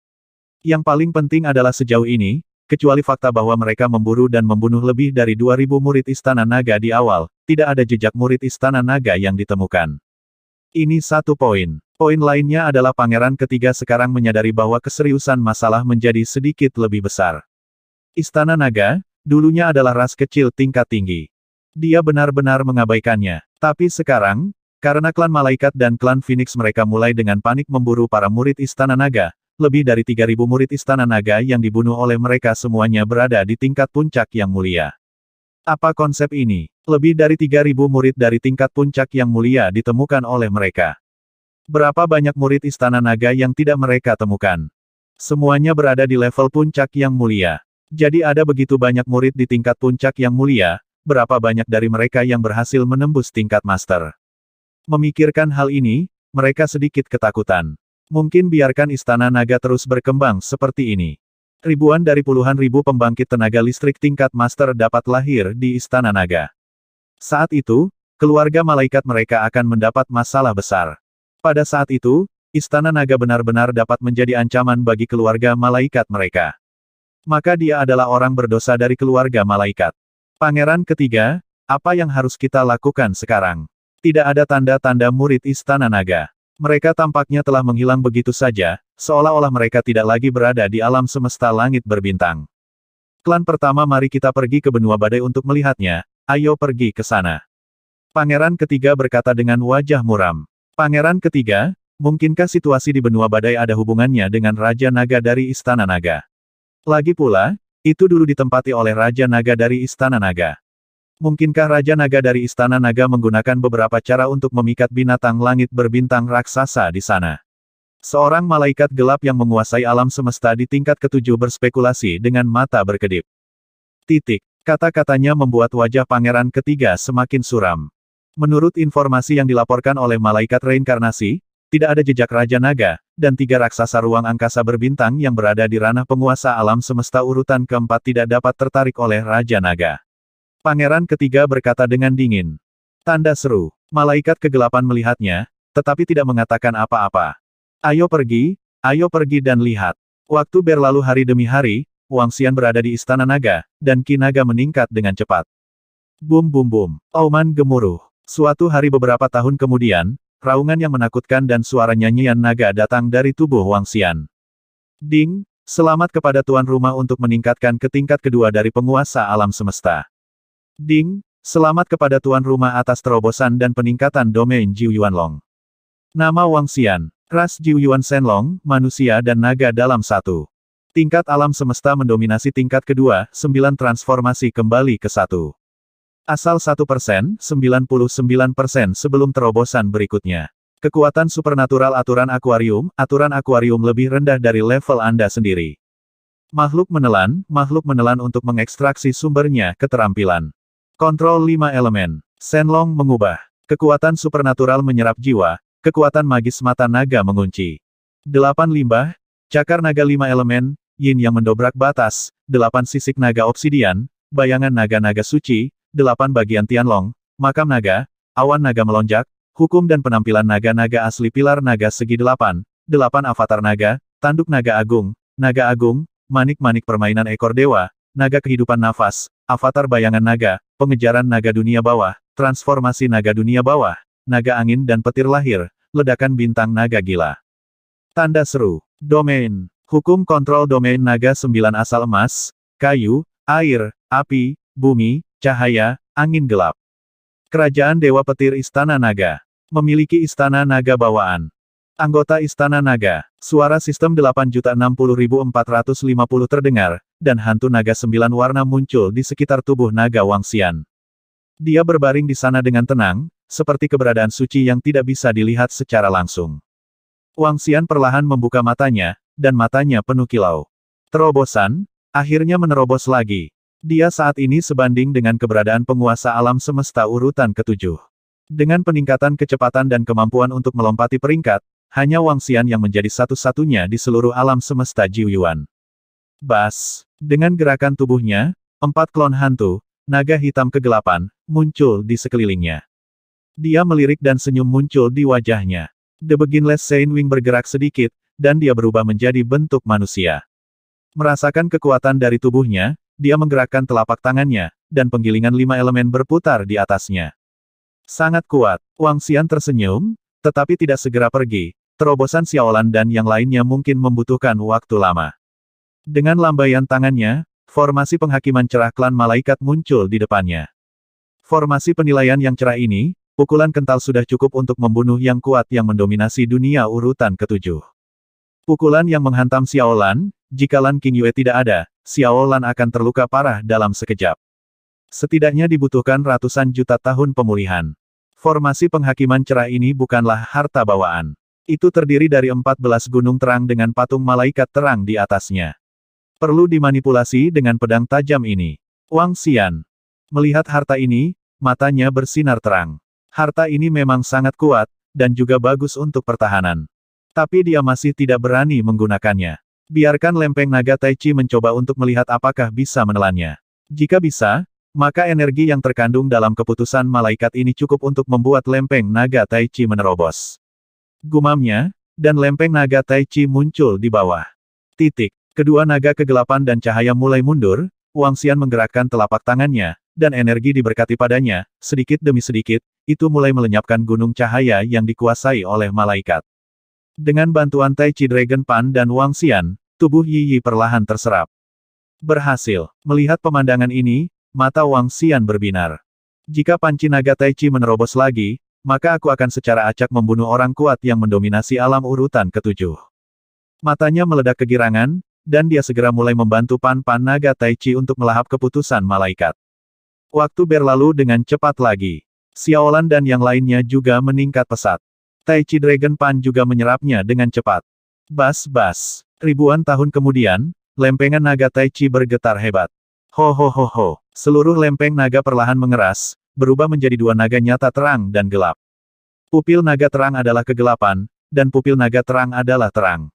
Yang paling penting adalah sejauh ini, kecuali fakta bahwa mereka memburu dan membunuh lebih dari 2.000 murid Istana Naga di awal, tidak ada jejak murid Istana Naga yang ditemukan. Ini satu poin. Poin lainnya adalah pangeran ketiga sekarang menyadari bahwa keseriusan masalah menjadi sedikit lebih besar. Istana naga, dulunya adalah ras kecil tingkat tinggi. Dia benar-benar mengabaikannya. Tapi sekarang, karena klan malaikat dan klan Phoenix mereka mulai dengan panik memburu para murid istana naga, lebih dari 3.000 murid istana naga yang dibunuh oleh mereka semuanya berada di tingkat puncak yang mulia. Apa konsep ini? Lebih dari 3.000 murid dari tingkat puncak yang mulia ditemukan oleh mereka. Berapa banyak murid istana naga yang tidak mereka temukan? Semuanya berada di level puncak yang mulia. Jadi ada begitu banyak murid di tingkat puncak yang mulia, berapa banyak dari mereka yang berhasil menembus tingkat master. Memikirkan hal ini, mereka sedikit ketakutan. Mungkin biarkan istana naga terus berkembang seperti ini. Ribuan dari puluhan ribu pembangkit tenaga listrik tingkat master dapat lahir di istana naga. Saat itu, keluarga malaikat mereka akan mendapat masalah besar. Pada saat itu, istana naga benar-benar dapat menjadi ancaman bagi keluarga malaikat mereka maka dia adalah orang berdosa dari keluarga malaikat. Pangeran ketiga, apa yang harus kita lakukan sekarang? Tidak ada tanda-tanda murid Istana Naga. Mereka tampaknya telah menghilang begitu saja, seolah-olah mereka tidak lagi berada di alam semesta langit berbintang. Klan pertama mari kita pergi ke benua badai untuk melihatnya, ayo pergi ke sana. Pangeran ketiga berkata dengan wajah muram. Pangeran ketiga, mungkinkah situasi di benua badai ada hubungannya dengan Raja Naga dari Istana Naga? Lagi pula, itu dulu ditempati oleh Raja Naga dari Istana Naga. Mungkinkah Raja Naga dari Istana Naga menggunakan beberapa cara untuk memikat binatang langit berbintang raksasa di sana? Seorang malaikat gelap yang menguasai alam semesta di tingkat ketujuh berspekulasi dengan mata berkedip. Titik. Kata-katanya membuat wajah pangeran ketiga semakin suram. Menurut informasi yang dilaporkan oleh malaikat reinkarnasi, tidak ada jejak Raja Naga, dan tiga raksasa ruang angkasa berbintang yang berada di ranah penguasa alam semesta urutan keempat tidak dapat tertarik oleh Raja Naga. Pangeran ketiga berkata dengan dingin. Tanda seru. Malaikat kegelapan melihatnya, tetapi tidak mengatakan apa-apa. Ayo pergi, ayo pergi dan lihat. Waktu berlalu hari demi hari, Wang Xian berada di Istana Naga, dan Ki Naga meningkat dengan cepat. Bum bum bum. Auman gemuruh. Suatu hari beberapa tahun kemudian, Raungan yang menakutkan dan suara nyanyian naga datang dari tubuh Wang Xian. Ding, selamat kepada tuan rumah untuk meningkatkan ke tingkat kedua dari penguasa alam semesta. Ding, selamat kepada tuan rumah atas terobosan dan peningkatan domain Jiu Yuan Long. Nama Wang Xian, ras Jiu Yuan Shenlong, manusia dan naga dalam satu. Tingkat alam semesta mendominasi tingkat kedua, sembilan transformasi kembali ke satu. Asal 1 persen, 99 sebelum terobosan berikutnya. Kekuatan supernatural aturan akuarium, aturan akuarium lebih rendah dari level Anda sendiri. Makhluk menelan, makhluk menelan untuk mengekstraksi sumbernya keterampilan. Kontrol 5 elemen. Senlong mengubah. Kekuatan supernatural menyerap jiwa, kekuatan magis mata naga mengunci. 8 limbah, cakar naga 5 elemen, yin yang mendobrak batas, 8 sisik naga obsidian, bayangan naga-naga suci, delapan bagian Tianlong, makam naga, awan naga melonjak, hukum dan penampilan naga-naga asli pilar naga segi delapan, delapan avatar naga, tanduk naga agung, naga agung, manik-manik permainan ekor dewa, naga kehidupan nafas, avatar bayangan naga, pengejaran naga dunia bawah, transformasi naga dunia bawah, naga angin dan petir lahir, ledakan bintang naga gila. Tanda seru. Domain. Hukum kontrol domain naga sembilan asal emas, kayu, air, api, bumi, Cahaya, angin gelap. Kerajaan Dewa Petir Istana Naga. Memiliki Istana Naga bawaan. Anggota Istana Naga, suara sistem 8.060.450 terdengar, dan hantu naga sembilan warna muncul di sekitar tubuh naga Wang Xian. Dia berbaring di sana dengan tenang, seperti keberadaan suci yang tidak bisa dilihat secara langsung. Wang Xian perlahan membuka matanya, dan matanya penuh kilau. Terobosan, akhirnya menerobos lagi. Dia saat ini sebanding dengan keberadaan penguasa alam semesta urutan ketujuh. Dengan peningkatan kecepatan dan kemampuan untuk melompati peringkat, hanya Wang Xian yang menjadi satu-satunya di seluruh alam semesta Jiuyuan. Bas, dengan gerakan tubuhnya, empat klon hantu, naga hitam kegelapan, muncul di sekelilingnya. Dia melirik dan senyum muncul di wajahnya. The Beginless Saint Wing bergerak sedikit, dan dia berubah menjadi bentuk manusia. Merasakan kekuatan dari tubuhnya, dia menggerakkan telapak tangannya, dan penggilingan lima elemen berputar di atasnya. Sangat kuat, Wang Xian tersenyum, tetapi tidak segera pergi, terobosan Xiaolan dan yang lainnya mungkin membutuhkan waktu lama. Dengan lambaian tangannya, formasi penghakiman cerah klan malaikat muncul di depannya. Formasi penilaian yang cerah ini, pukulan kental sudah cukup untuk membunuh yang kuat yang mendominasi dunia urutan ketujuh. Pukulan yang menghantam Xiaolan, jika Lan Yue tidak ada, Xiaolan akan terluka parah dalam sekejap. Setidaknya dibutuhkan ratusan juta tahun pemulihan. Formasi penghakiman cerah ini bukanlah harta bawaan. Itu terdiri dari 14 gunung terang dengan patung malaikat terang di atasnya. Perlu dimanipulasi dengan pedang tajam ini. Wang Xian. Melihat harta ini, matanya bersinar terang. Harta ini memang sangat kuat, dan juga bagus untuk pertahanan. Tapi dia masih tidak berani menggunakannya. Biarkan lempeng naga Tai Chi mencoba untuk melihat apakah bisa menelannya. Jika bisa, maka energi yang terkandung dalam keputusan malaikat ini cukup untuk membuat lempeng naga Tai Chi menerobos. Gumamnya, dan lempeng naga Tai Chi muncul di bawah. Titik. Kedua naga kegelapan dan cahaya mulai mundur, Wang Xian menggerakkan telapak tangannya, dan energi diberkati padanya, sedikit demi sedikit, itu mulai melenyapkan gunung cahaya yang dikuasai oleh malaikat. Dengan bantuan Tai Chi Dragon Pan dan Wang Xian, tubuh Yi Yi perlahan terserap. Berhasil. Melihat pemandangan ini, mata Wang Xian berbinar. Jika panci naga Tai Chi menerobos lagi, maka aku akan secara acak membunuh orang kuat yang mendominasi alam urutan ketujuh. Matanya meledak kegirangan, dan dia segera mulai membantu Pan-Pan Naga Tai Chi untuk melahap keputusan malaikat. Waktu berlalu dengan cepat lagi. Xiaolan dan yang lainnya juga meningkat pesat. Tai Chi Dragon Pan juga menyerapnya dengan cepat. Bas-bas. Ribuan tahun kemudian, lempengan naga Tai Chi bergetar hebat. Ho ho ho ho. Seluruh lempeng naga perlahan mengeras, berubah menjadi dua naga nyata terang dan gelap. Pupil naga terang adalah kegelapan, dan pupil naga terang adalah terang.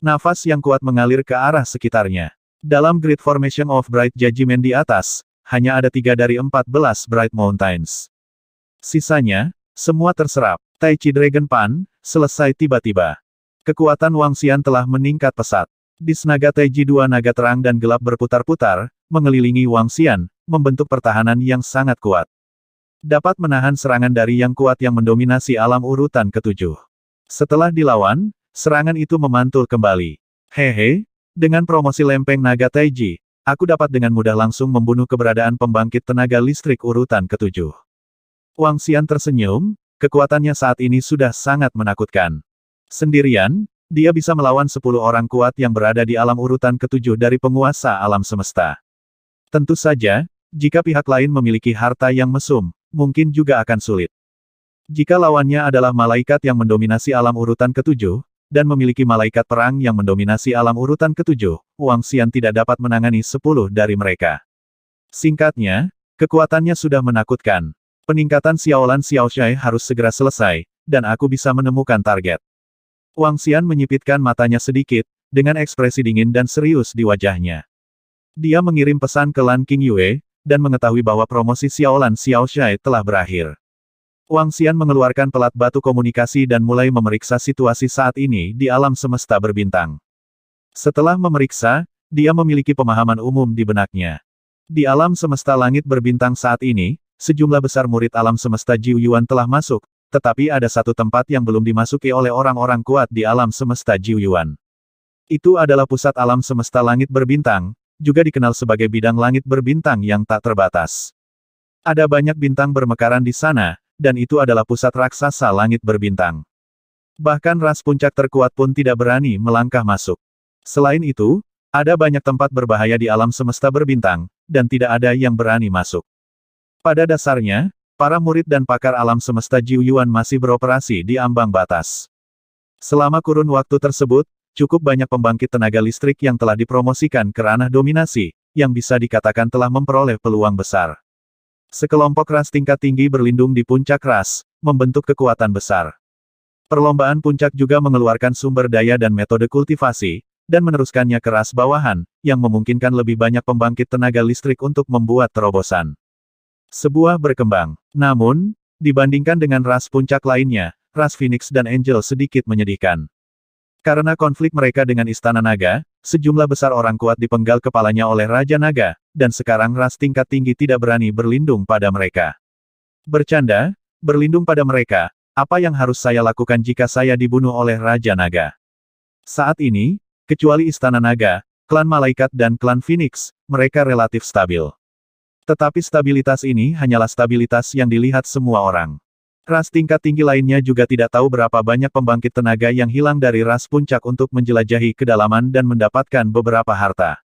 Nafas yang kuat mengalir ke arah sekitarnya. Dalam Great Formation of Bright Judgment di atas, hanya ada tiga dari empat belas Bright Mountains. Sisanya, semua terserap. Tai Chi Dragon Pan, selesai tiba-tiba. Kekuatan Wang Xian telah meningkat pesat. Di senaga Tai Chi dua naga terang dan gelap berputar-putar, mengelilingi Wang Xian, membentuk pertahanan yang sangat kuat. Dapat menahan serangan dari yang kuat yang mendominasi alam urutan ketujuh. Setelah dilawan, serangan itu memantul kembali. Hehe, dengan promosi lempeng naga Tai Chi, aku dapat dengan mudah langsung membunuh keberadaan pembangkit tenaga listrik urutan ketujuh. Wang Xian tersenyum, Kekuatannya saat ini sudah sangat menakutkan. Sendirian, dia bisa melawan sepuluh orang kuat yang berada di alam urutan ketujuh dari penguasa alam semesta. Tentu saja, jika pihak lain memiliki harta yang mesum, mungkin juga akan sulit. Jika lawannya adalah malaikat yang mendominasi alam urutan ketujuh, dan memiliki malaikat perang yang mendominasi alam urutan ketujuh, Wang Xian tidak dapat menangani sepuluh dari mereka. Singkatnya, kekuatannya sudah menakutkan. Peningkatan Xiaolan Xiaoshai harus segera selesai, dan aku bisa menemukan target. Wang Xian menyipitkan matanya sedikit, dengan ekspresi dingin dan serius di wajahnya. Dia mengirim pesan ke Lan King Yue, dan mengetahui bahwa promosi Xiaolan Xiaoshai telah berakhir. Wang Xian mengeluarkan pelat batu komunikasi dan mulai memeriksa situasi saat ini di alam semesta berbintang. Setelah memeriksa, dia memiliki pemahaman umum di benaknya. Di alam semesta langit berbintang saat ini, sejumlah besar murid alam semesta Jiu Yuan telah masuk, tetapi ada satu tempat yang belum dimasuki oleh orang-orang kuat di alam semesta Jiu Yuan. Itu adalah pusat alam semesta langit berbintang, juga dikenal sebagai bidang langit berbintang yang tak terbatas. Ada banyak bintang bermekaran di sana, dan itu adalah pusat raksasa langit berbintang. Bahkan ras puncak terkuat pun tidak berani melangkah masuk. Selain itu, ada banyak tempat berbahaya di alam semesta berbintang, dan tidak ada yang berani masuk. Pada dasarnya, para murid dan pakar alam semesta Jiu Yuan masih beroperasi di ambang batas. Selama kurun waktu tersebut, cukup banyak pembangkit tenaga listrik yang telah dipromosikan ke ranah dominasi, yang bisa dikatakan telah memperoleh peluang besar. Sekelompok ras tingkat tinggi berlindung di puncak ras, membentuk kekuatan besar. Perlombaan puncak juga mengeluarkan sumber daya dan metode kultivasi, dan meneruskannya ke ras bawahan, yang memungkinkan lebih banyak pembangkit tenaga listrik untuk membuat terobosan. Sebuah berkembang. Namun, dibandingkan dengan ras puncak lainnya, ras Phoenix dan Angel sedikit menyedihkan. Karena konflik mereka dengan Istana Naga, sejumlah besar orang kuat dipenggal kepalanya oleh Raja Naga, dan sekarang ras tingkat tinggi tidak berani berlindung pada mereka. Bercanda, berlindung pada mereka, apa yang harus saya lakukan jika saya dibunuh oleh Raja Naga? Saat ini, kecuali Istana Naga, klan Malaikat dan klan Phoenix, mereka relatif stabil. Tetapi stabilitas ini hanyalah stabilitas yang dilihat semua orang. Ras tingkat tinggi lainnya juga tidak tahu berapa banyak pembangkit tenaga yang hilang dari ras puncak untuk menjelajahi kedalaman dan mendapatkan beberapa harta.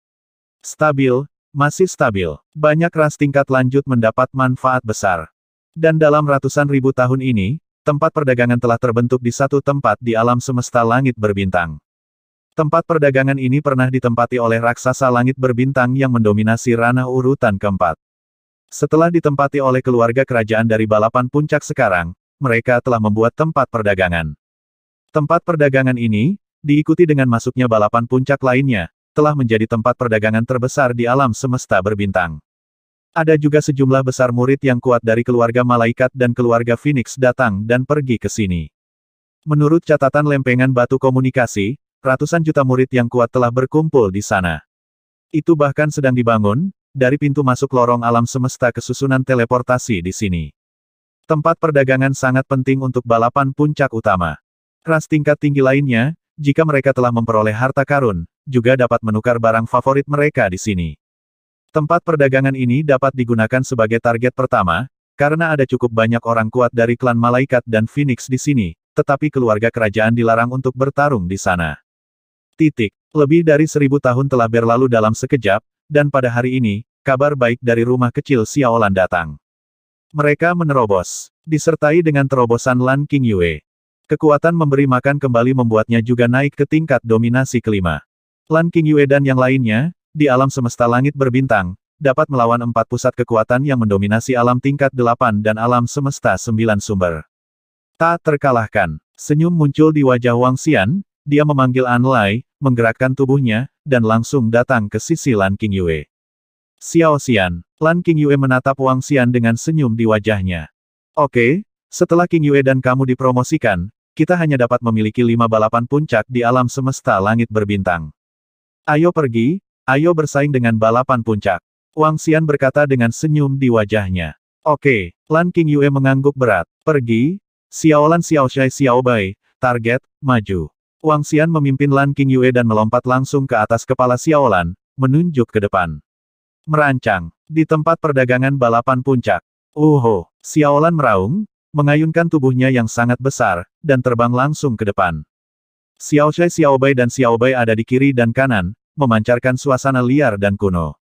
Stabil, masih stabil. Banyak ras tingkat lanjut mendapat manfaat besar. Dan dalam ratusan ribu tahun ini, tempat perdagangan telah terbentuk di satu tempat di alam semesta langit berbintang. Tempat perdagangan ini pernah ditempati oleh raksasa langit berbintang yang mendominasi ranah urutan keempat. Setelah ditempati oleh keluarga kerajaan dari balapan puncak sekarang, mereka telah membuat tempat perdagangan. Tempat perdagangan ini, diikuti dengan masuknya balapan puncak lainnya, telah menjadi tempat perdagangan terbesar di alam semesta berbintang. Ada juga sejumlah besar murid yang kuat dari keluarga malaikat dan keluarga Phoenix datang dan pergi ke sini. Menurut catatan lempengan batu komunikasi, ratusan juta murid yang kuat telah berkumpul di sana. Itu bahkan sedang dibangun, dari pintu masuk lorong alam semesta kesusunan teleportasi di sini. Tempat perdagangan sangat penting untuk balapan puncak utama. Ras tingkat tinggi lainnya, jika mereka telah memperoleh harta karun, juga dapat menukar barang favorit mereka di sini. Tempat perdagangan ini dapat digunakan sebagai target pertama, karena ada cukup banyak orang kuat dari klan malaikat dan phoenix di sini, tetapi keluarga kerajaan dilarang untuk bertarung di sana. Titik. Lebih dari seribu tahun telah berlalu dalam sekejap, dan pada hari ini, kabar baik dari rumah kecil Xiaolan datang. Mereka menerobos, disertai dengan terobosan Lan King Yue. Kekuatan memberi makan kembali membuatnya juga naik ke tingkat dominasi kelima. Lan King Yue dan yang lainnya, di alam semesta langit berbintang, dapat melawan empat pusat kekuatan yang mendominasi alam tingkat delapan dan alam semesta sembilan sumber. Tak terkalahkan, senyum muncul di wajah Wang Xian, dia memanggil An Lai, menggerakkan tubuhnya, dan langsung datang ke sisi Lan King Yue. Xiao Xian, Lan King Yue menatap Wang Xian dengan senyum di wajahnya. Oke, setelah King Yue dan kamu dipromosikan, kita hanya dapat memiliki lima balapan puncak di alam semesta langit berbintang. Ayo pergi, ayo bersaing dengan balapan puncak. Wang Xian berkata dengan senyum di wajahnya. Oke, Lan King Yue mengangguk berat. Pergi, Xiao Xiao Lan, Shai, Xiao Bai, target, maju. Wang Xian memimpin Lan King Yue dan melompat langsung ke atas kepala Xiaolan, menunjuk ke depan. Merancang, di tempat perdagangan balapan puncak. Uho, Xiaolan meraung, mengayunkan tubuhnya yang sangat besar, dan terbang langsung ke depan. Xiao Shai Xiaobai dan Xiao Xiaobai ada di kiri dan kanan, memancarkan suasana liar dan kuno.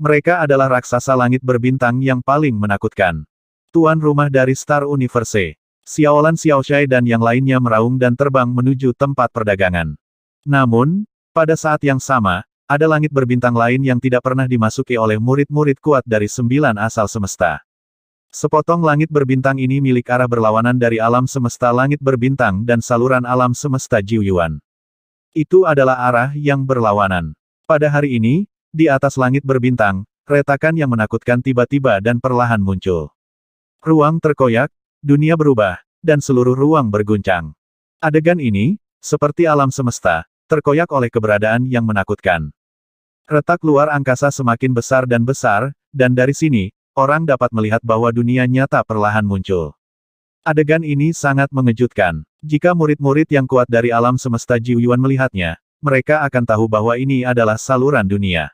Mereka adalah raksasa langit berbintang yang paling menakutkan. Tuan rumah dari Star Universe. Xiaolan Xiaoshai dan yang lainnya meraung dan terbang menuju tempat perdagangan. Namun, pada saat yang sama, ada langit berbintang lain yang tidak pernah dimasuki oleh murid-murid kuat dari sembilan asal semesta. Sepotong langit berbintang ini milik arah berlawanan dari alam semesta langit berbintang dan saluran alam semesta Jiuyuan. Itu adalah arah yang berlawanan. Pada hari ini, di atas langit berbintang, retakan yang menakutkan tiba-tiba dan perlahan muncul. Ruang terkoyak, dunia berubah, dan seluruh ruang berguncang. Adegan ini, seperti alam semesta, terkoyak oleh keberadaan yang menakutkan. Retak luar angkasa semakin besar dan besar, dan dari sini, orang dapat melihat bahwa dunia nyata perlahan muncul. Adegan ini sangat mengejutkan. Jika murid-murid yang kuat dari alam semesta Jiuyuan melihatnya, mereka akan tahu bahwa ini adalah saluran dunia.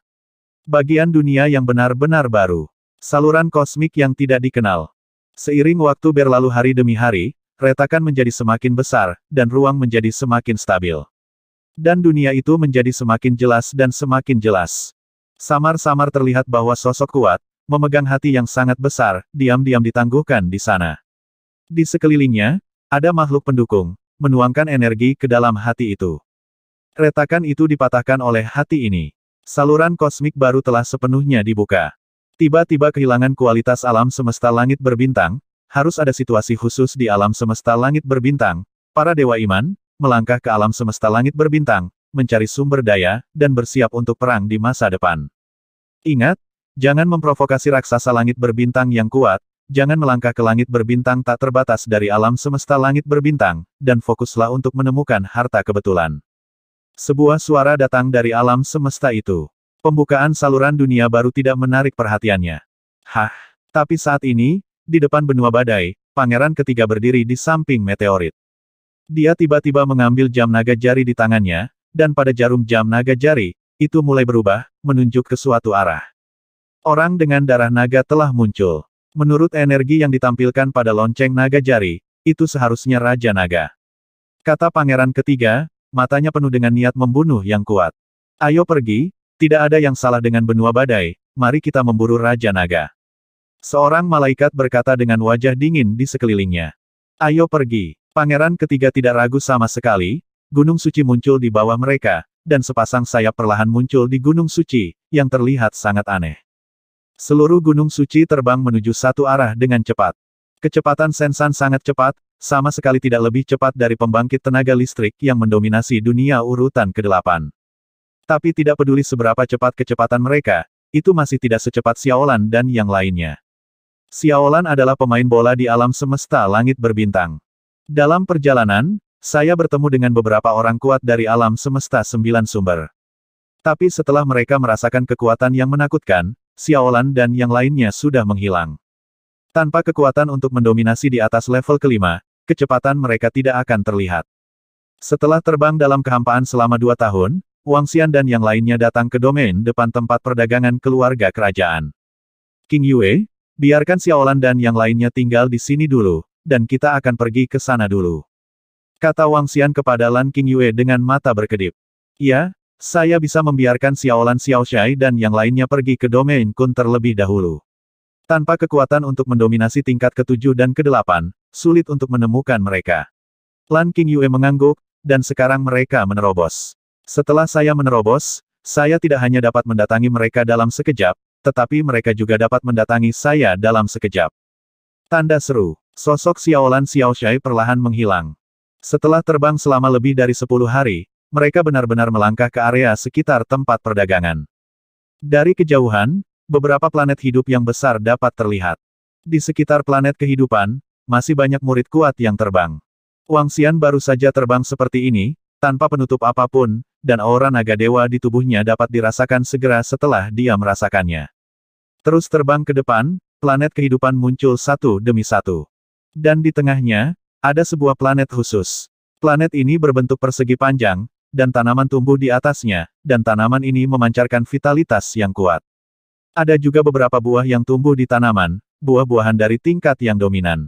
Bagian dunia yang benar-benar baru. Saluran kosmik yang tidak dikenal. Seiring waktu berlalu hari demi hari, retakan menjadi semakin besar, dan ruang menjadi semakin stabil. Dan dunia itu menjadi semakin jelas dan semakin jelas. Samar-samar terlihat bahwa sosok kuat, memegang hati yang sangat besar, diam-diam ditangguhkan di sana. Di sekelilingnya, ada makhluk pendukung, menuangkan energi ke dalam hati itu. Retakan itu dipatahkan oleh hati ini. Saluran kosmik baru telah sepenuhnya dibuka. Tiba-tiba kehilangan kualitas alam semesta langit berbintang, harus ada situasi khusus di alam semesta langit berbintang. Para dewa iman, melangkah ke alam semesta langit berbintang, mencari sumber daya, dan bersiap untuk perang di masa depan. Ingat, jangan memprovokasi raksasa langit berbintang yang kuat, jangan melangkah ke langit berbintang tak terbatas dari alam semesta langit berbintang, dan fokuslah untuk menemukan harta kebetulan. Sebuah suara datang dari alam semesta itu. Pembukaan saluran dunia baru tidak menarik perhatiannya. Hah? Tapi saat ini, di depan benua badai, pangeran ketiga berdiri di samping meteorit. Dia tiba-tiba mengambil jam naga jari di tangannya, dan pada jarum jam naga jari, itu mulai berubah, menunjuk ke suatu arah. Orang dengan darah naga telah muncul. Menurut energi yang ditampilkan pada lonceng naga jari, itu seharusnya Raja Naga. Kata pangeran ketiga, matanya penuh dengan niat membunuh yang kuat. Ayo pergi, tidak ada yang salah dengan benua badai, mari kita memburu Raja Naga. Seorang malaikat berkata dengan wajah dingin di sekelilingnya. Ayo pergi. Pangeran ketiga tidak ragu sama sekali, Gunung Suci muncul di bawah mereka, dan sepasang sayap perlahan muncul di Gunung Suci, yang terlihat sangat aneh. Seluruh Gunung Suci terbang menuju satu arah dengan cepat. Kecepatan Sensan sangat cepat, sama sekali tidak lebih cepat dari pembangkit tenaga listrik yang mendominasi dunia urutan ke-8. Tapi tidak peduli seberapa cepat kecepatan mereka, itu masih tidak secepat Xiaolan dan yang lainnya. Xiaolan adalah pemain bola di alam semesta langit berbintang. Dalam perjalanan, saya bertemu dengan beberapa orang kuat dari alam semesta sembilan sumber. Tapi setelah mereka merasakan kekuatan yang menakutkan, Xiaolan dan yang lainnya sudah menghilang. Tanpa kekuatan untuk mendominasi di atas level kelima, kecepatan mereka tidak akan terlihat. Setelah terbang dalam kehampaan selama dua tahun, Wang Xian dan yang lainnya datang ke domain depan tempat perdagangan keluarga kerajaan. King Yue, biarkan Xiaolan dan yang lainnya tinggal di sini dulu, dan kita akan pergi ke sana dulu. Kata Wang Xian kepada Lan King Yue dengan mata berkedip. Ya, saya bisa membiarkan Xiaolan Xiaoshai dan yang lainnya pergi ke domain Kun terlebih dahulu. Tanpa kekuatan untuk mendominasi tingkat ketujuh dan kedelapan, sulit untuk menemukan mereka. Lan King Yue mengangguk, dan sekarang mereka menerobos. Setelah saya menerobos, saya tidak hanya dapat mendatangi mereka dalam sekejap, tetapi mereka juga dapat mendatangi saya dalam sekejap. Tanda seru. Sosok Xiaolan Xiaoshai perlahan menghilang. Setelah terbang selama lebih dari 10 hari, mereka benar-benar melangkah ke area sekitar tempat perdagangan. Dari kejauhan, beberapa planet hidup yang besar dapat terlihat. Di sekitar planet kehidupan, masih banyak murid kuat yang terbang. Wang Xian baru saja terbang seperti ini, tanpa penutup apapun, dan aura naga dewa di tubuhnya dapat dirasakan segera setelah dia merasakannya. Terus terbang ke depan, planet kehidupan muncul satu demi satu. Dan di tengahnya, ada sebuah planet khusus. Planet ini berbentuk persegi panjang, dan tanaman tumbuh di atasnya, dan tanaman ini memancarkan vitalitas yang kuat. Ada juga beberapa buah yang tumbuh di tanaman, buah-buahan dari tingkat yang dominan.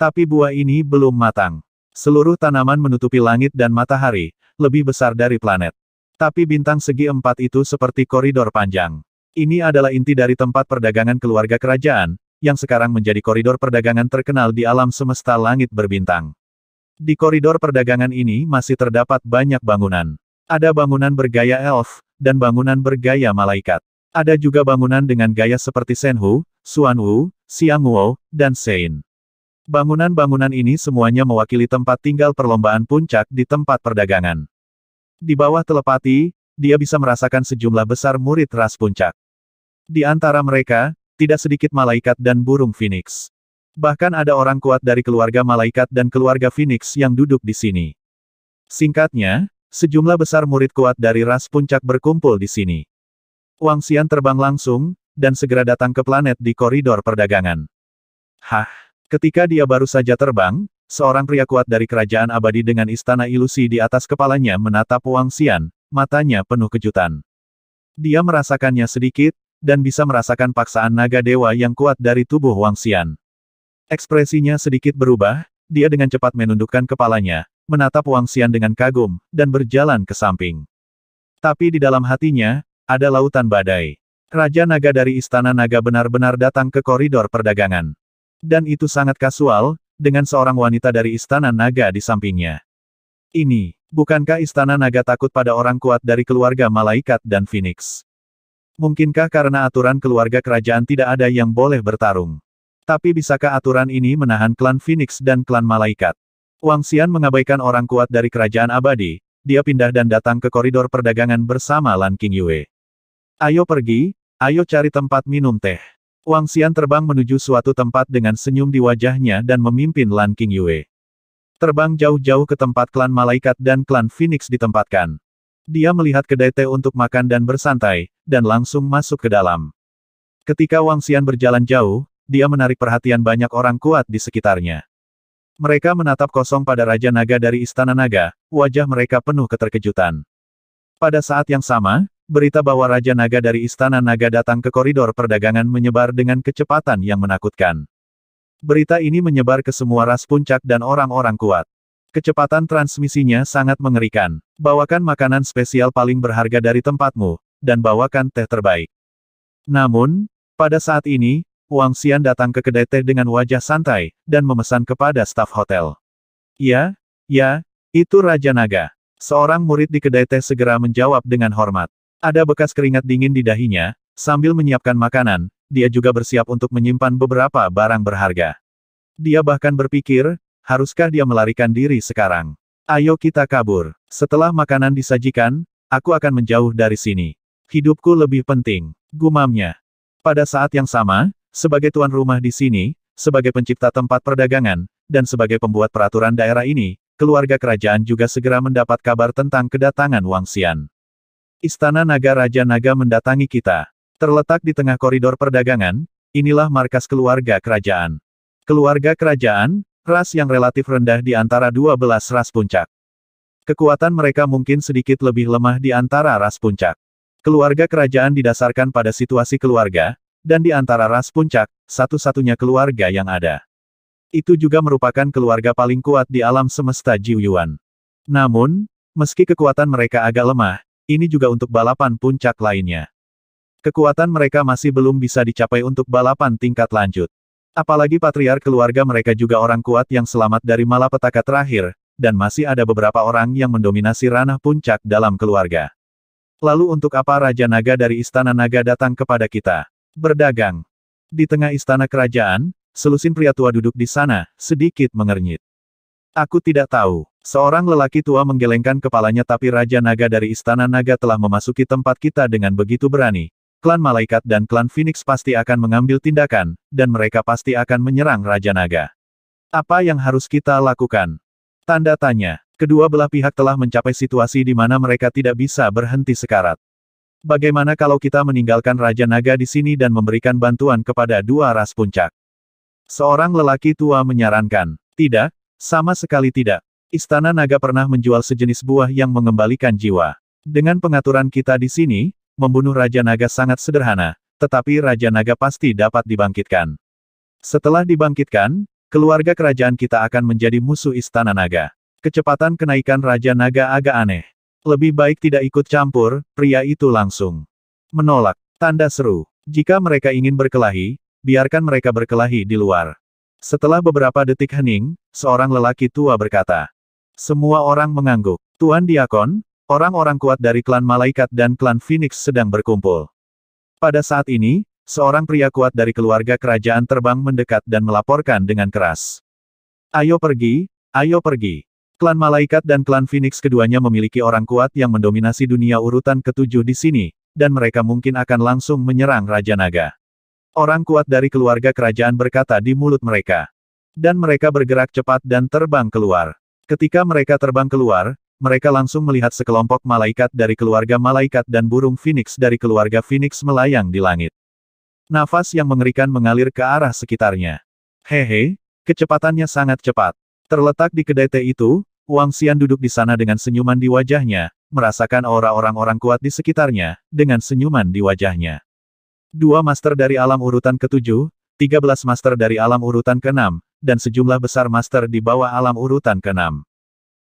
Tapi buah ini belum matang. Seluruh tanaman menutupi langit dan matahari, lebih besar dari planet. Tapi bintang segi empat itu seperti koridor panjang. Ini adalah inti dari tempat perdagangan keluarga kerajaan, yang sekarang menjadi koridor perdagangan terkenal di alam semesta langit berbintang. Di koridor perdagangan ini masih terdapat banyak bangunan. Ada bangunan bergaya elf, dan bangunan bergaya malaikat. Ada juga bangunan dengan gaya seperti Senhu, Xuanwu, Xiangwo, dan Sein. Bangunan-bangunan ini semuanya mewakili tempat tinggal perlombaan puncak di tempat perdagangan. Di bawah telepati, dia bisa merasakan sejumlah besar murid ras puncak. Di antara mereka, tidak sedikit malaikat dan burung phoenix. Bahkan ada orang kuat dari keluarga malaikat dan keluarga phoenix yang duduk di sini. Singkatnya, sejumlah besar murid kuat dari ras puncak berkumpul di sini. Wang Xian terbang langsung, dan segera datang ke planet di koridor perdagangan. Hah! Ketika dia baru saja terbang, seorang pria kuat dari kerajaan abadi dengan istana ilusi di atas kepalanya menatap Wang Xian, matanya penuh kejutan. Dia merasakannya sedikit, dan bisa merasakan paksaan naga dewa yang kuat dari tubuh Wang Xian. Ekspresinya sedikit berubah, dia dengan cepat menundukkan kepalanya, menatap Wang Xian dengan kagum, dan berjalan ke samping. Tapi di dalam hatinya, ada lautan badai. Raja naga dari istana naga benar-benar datang ke koridor perdagangan. Dan itu sangat kasual, dengan seorang wanita dari istana naga di sampingnya. Ini, bukankah istana naga takut pada orang kuat dari keluarga malaikat dan Phoenix? Mungkinkah karena aturan keluarga kerajaan tidak ada yang boleh bertarung? Tapi bisakah aturan ini menahan klan Phoenix dan klan malaikat? Wang Xian mengabaikan orang kuat dari kerajaan abadi, dia pindah dan datang ke koridor perdagangan bersama Lan King Yue. Ayo pergi, ayo cari tempat minum teh. Wang Xian terbang menuju suatu tempat dengan senyum di wajahnya dan memimpin Lan King Yue. Terbang jauh-jauh ke tempat klan malaikat dan klan Phoenix ditempatkan. Dia melihat kedai teh untuk makan dan bersantai, dan langsung masuk ke dalam. Ketika Wang Xian berjalan jauh, dia menarik perhatian banyak orang kuat di sekitarnya. Mereka menatap kosong pada Raja Naga dari Istana Naga, wajah mereka penuh keterkejutan. Pada saat yang sama, berita bahwa Raja Naga dari Istana Naga datang ke koridor perdagangan menyebar dengan kecepatan yang menakutkan. Berita ini menyebar ke semua ras puncak dan orang-orang kuat. Kecepatan transmisinya sangat mengerikan. Bawakan makanan spesial paling berharga dari tempatmu, dan bawakan teh terbaik. Namun, pada saat ini, Wang Xian datang ke kedai teh dengan wajah santai, dan memesan kepada staf hotel. Ya, ya, itu Raja Naga. Seorang murid di kedai teh segera menjawab dengan hormat. Ada bekas keringat dingin di dahinya, sambil menyiapkan makanan, dia juga bersiap untuk menyimpan beberapa barang berharga. Dia bahkan berpikir, haruskah dia melarikan diri sekarang? Ayo kita kabur. Setelah makanan disajikan, aku akan menjauh dari sini. Hidupku lebih penting, gumamnya. Pada saat yang sama, sebagai tuan rumah di sini, sebagai pencipta tempat perdagangan, dan sebagai pembuat peraturan daerah ini, keluarga kerajaan juga segera mendapat kabar tentang kedatangan Wang Xian. Istana Naga Raja Naga mendatangi kita. Terletak di tengah koridor perdagangan, inilah markas keluarga kerajaan. Keluarga kerajaan, ras yang relatif rendah di antara 12 ras puncak. Kekuatan mereka mungkin sedikit lebih lemah di antara ras puncak. Keluarga kerajaan didasarkan pada situasi keluarga, dan di antara ras puncak, satu-satunya keluarga yang ada. Itu juga merupakan keluarga paling kuat di alam semesta Jiuyuan. Namun, meski kekuatan mereka agak lemah, ini juga untuk balapan puncak lainnya. Kekuatan mereka masih belum bisa dicapai untuk balapan tingkat lanjut. Apalagi patriark keluarga mereka juga orang kuat yang selamat dari malapetaka terakhir, dan masih ada beberapa orang yang mendominasi ranah puncak dalam keluarga. Lalu untuk apa Raja Naga dari Istana Naga datang kepada kita? Berdagang. Di tengah istana kerajaan, selusin pria tua duduk di sana, sedikit mengernyit. Aku tidak tahu. Seorang lelaki tua menggelengkan kepalanya tapi Raja Naga dari Istana Naga telah memasuki tempat kita dengan begitu berani. Klan Malaikat dan klan Phoenix pasti akan mengambil tindakan, dan mereka pasti akan menyerang Raja Naga. Apa yang harus kita lakukan? Tanda tanya. Kedua belah pihak telah mencapai situasi di mana mereka tidak bisa berhenti sekarat. Bagaimana kalau kita meninggalkan Raja Naga di sini dan memberikan bantuan kepada dua ras puncak? Seorang lelaki tua menyarankan. Tidak, sama sekali tidak. Istana Naga pernah menjual sejenis buah yang mengembalikan jiwa. Dengan pengaturan kita di sini, membunuh Raja Naga sangat sederhana, tetapi Raja Naga pasti dapat dibangkitkan. Setelah dibangkitkan, keluarga kerajaan kita akan menjadi musuh Istana Naga. Kecepatan kenaikan Raja Naga agak aneh. Lebih baik tidak ikut campur, pria itu langsung menolak. Tanda seru. Jika mereka ingin berkelahi, biarkan mereka berkelahi di luar. Setelah beberapa detik hening, seorang lelaki tua berkata, semua orang mengangguk. Tuan Diakon, orang-orang kuat dari klan malaikat dan klan Phoenix sedang berkumpul. Pada saat ini, seorang pria kuat dari keluarga kerajaan terbang mendekat dan melaporkan dengan keras. Ayo pergi, ayo pergi. Klan Malaikat dan klan Phoenix keduanya memiliki orang kuat yang mendominasi dunia urutan ketujuh di sini, dan mereka mungkin akan langsung menyerang Raja Naga. Orang kuat dari keluarga kerajaan berkata di mulut mereka. Dan mereka bergerak cepat dan terbang keluar. Ketika mereka terbang keluar, mereka langsung melihat sekelompok malaikat dari keluarga malaikat dan burung phoenix dari keluarga phoenix melayang di langit. Nafas yang mengerikan mengalir ke arah sekitarnya. Hehe, kecepatannya sangat cepat. Terletak di kedai teh itu, Wang Xian duduk di sana dengan senyuman di wajahnya, merasakan aura orang-orang kuat di sekitarnya, dengan senyuman di wajahnya. Dua master dari alam urutan ketujuh, tiga belas master dari alam urutan keenam, dan sejumlah besar master di bawah alam urutan ke-6.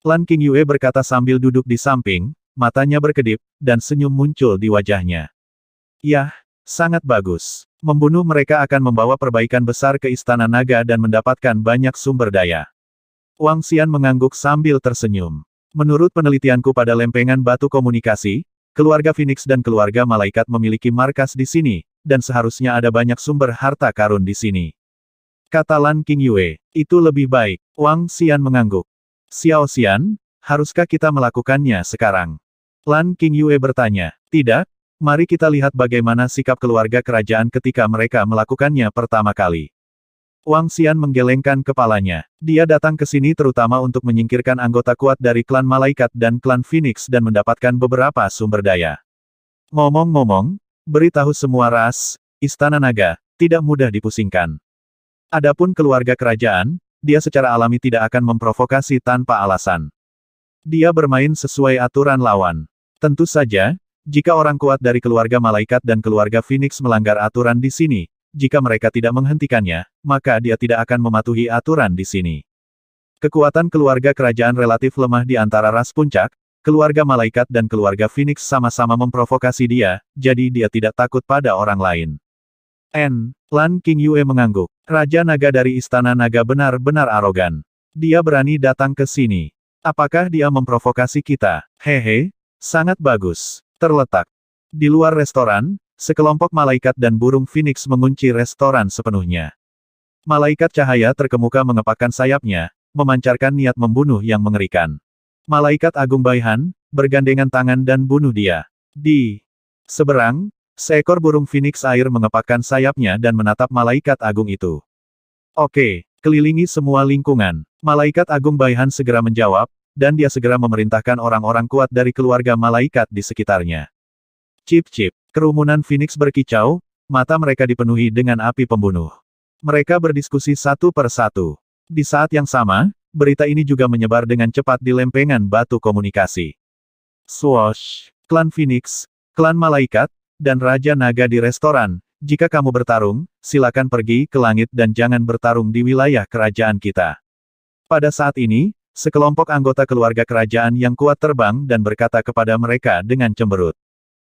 Lan King Yue berkata sambil duduk di samping, matanya berkedip, dan senyum muncul di wajahnya. Yah, sangat bagus. Membunuh mereka akan membawa perbaikan besar ke Istana Naga dan mendapatkan banyak sumber daya. Wang Xian mengangguk sambil tersenyum. Menurut penelitianku pada lempengan batu komunikasi, keluarga Phoenix dan keluarga malaikat memiliki markas di sini, dan seharusnya ada banyak sumber harta karun di sini. Kata Lan King Yue, itu lebih baik. Wang Xian mengangguk. Xiao Xian, haruskah kita melakukannya sekarang? Lan King Yue bertanya. Tidak, mari kita lihat bagaimana sikap keluarga kerajaan ketika mereka melakukannya pertama kali. Wang Xian menggelengkan kepalanya. Dia datang ke sini terutama untuk menyingkirkan anggota kuat dari klan malaikat dan klan Phoenix dan mendapatkan beberapa sumber daya. Ngomong-ngomong, beritahu semua ras, istana naga, tidak mudah dipusingkan. Adapun keluarga kerajaan, dia secara alami tidak akan memprovokasi tanpa alasan. Dia bermain sesuai aturan lawan. Tentu saja, jika orang kuat dari keluarga malaikat dan keluarga Phoenix melanggar aturan di sini, jika mereka tidak menghentikannya, maka dia tidak akan mematuhi aturan di sini. Kekuatan keluarga kerajaan relatif lemah di antara ras puncak, keluarga malaikat dan keluarga Phoenix sama-sama memprovokasi dia, jadi dia tidak takut pada orang lain. N. Lan King Yue mengangguk. Raja naga dari istana naga benar-benar arogan. Dia berani datang ke sini. Apakah dia memprovokasi kita? Hehe, sangat bagus. Terletak di luar restoran, sekelompok malaikat dan burung phoenix mengunci restoran sepenuhnya. Malaikat cahaya terkemuka mengepakkan sayapnya, memancarkan niat membunuh yang mengerikan. Malaikat Agung Baihan, bergandengan tangan dan bunuh dia. Di seberang, Seekor burung Phoenix air mengepakkan sayapnya dan menatap malaikat agung itu. Oke, kelilingi semua lingkungan. Malaikat agung Baihan segera menjawab, dan dia segera memerintahkan orang-orang kuat dari keluarga malaikat di sekitarnya. Cip-cip, kerumunan Phoenix berkicau, mata mereka dipenuhi dengan api pembunuh. Mereka berdiskusi satu per satu. Di saat yang sama, berita ini juga menyebar dengan cepat di lempengan batu komunikasi. Swoosh, klan Phoenix, klan malaikat, dan Raja Naga di restoran, jika kamu bertarung, silakan pergi ke langit dan jangan bertarung di wilayah kerajaan kita. Pada saat ini, sekelompok anggota keluarga kerajaan yang kuat terbang dan berkata kepada mereka dengan cemberut.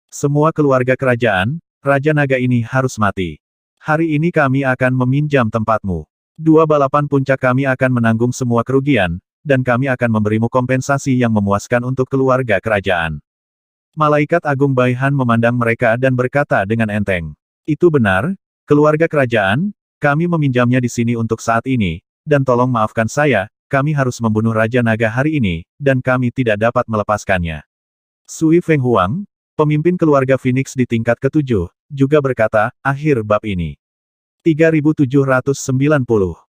Semua keluarga kerajaan, Raja Naga ini harus mati. Hari ini kami akan meminjam tempatmu. Dua balapan puncak kami akan menanggung semua kerugian, dan kami akan memberimu kompensasi yang memuaskan untuk keluarga kerajaan. Malaikat Agung Baihan memandang mereka dan berkata dengan enteng. Itu benar, keluarga kerajaan, kami meminjamnya di sini untuk saat ini, dan tolong maafkan saya, kami harus membunuh Raja Naga hari ini, dan kami tidak dapat melepaskannya. Sui Feng Huang, pemimpin keluarga Phoenix di tingkat ketujuh, juga berkata, akhir bab ini. 3790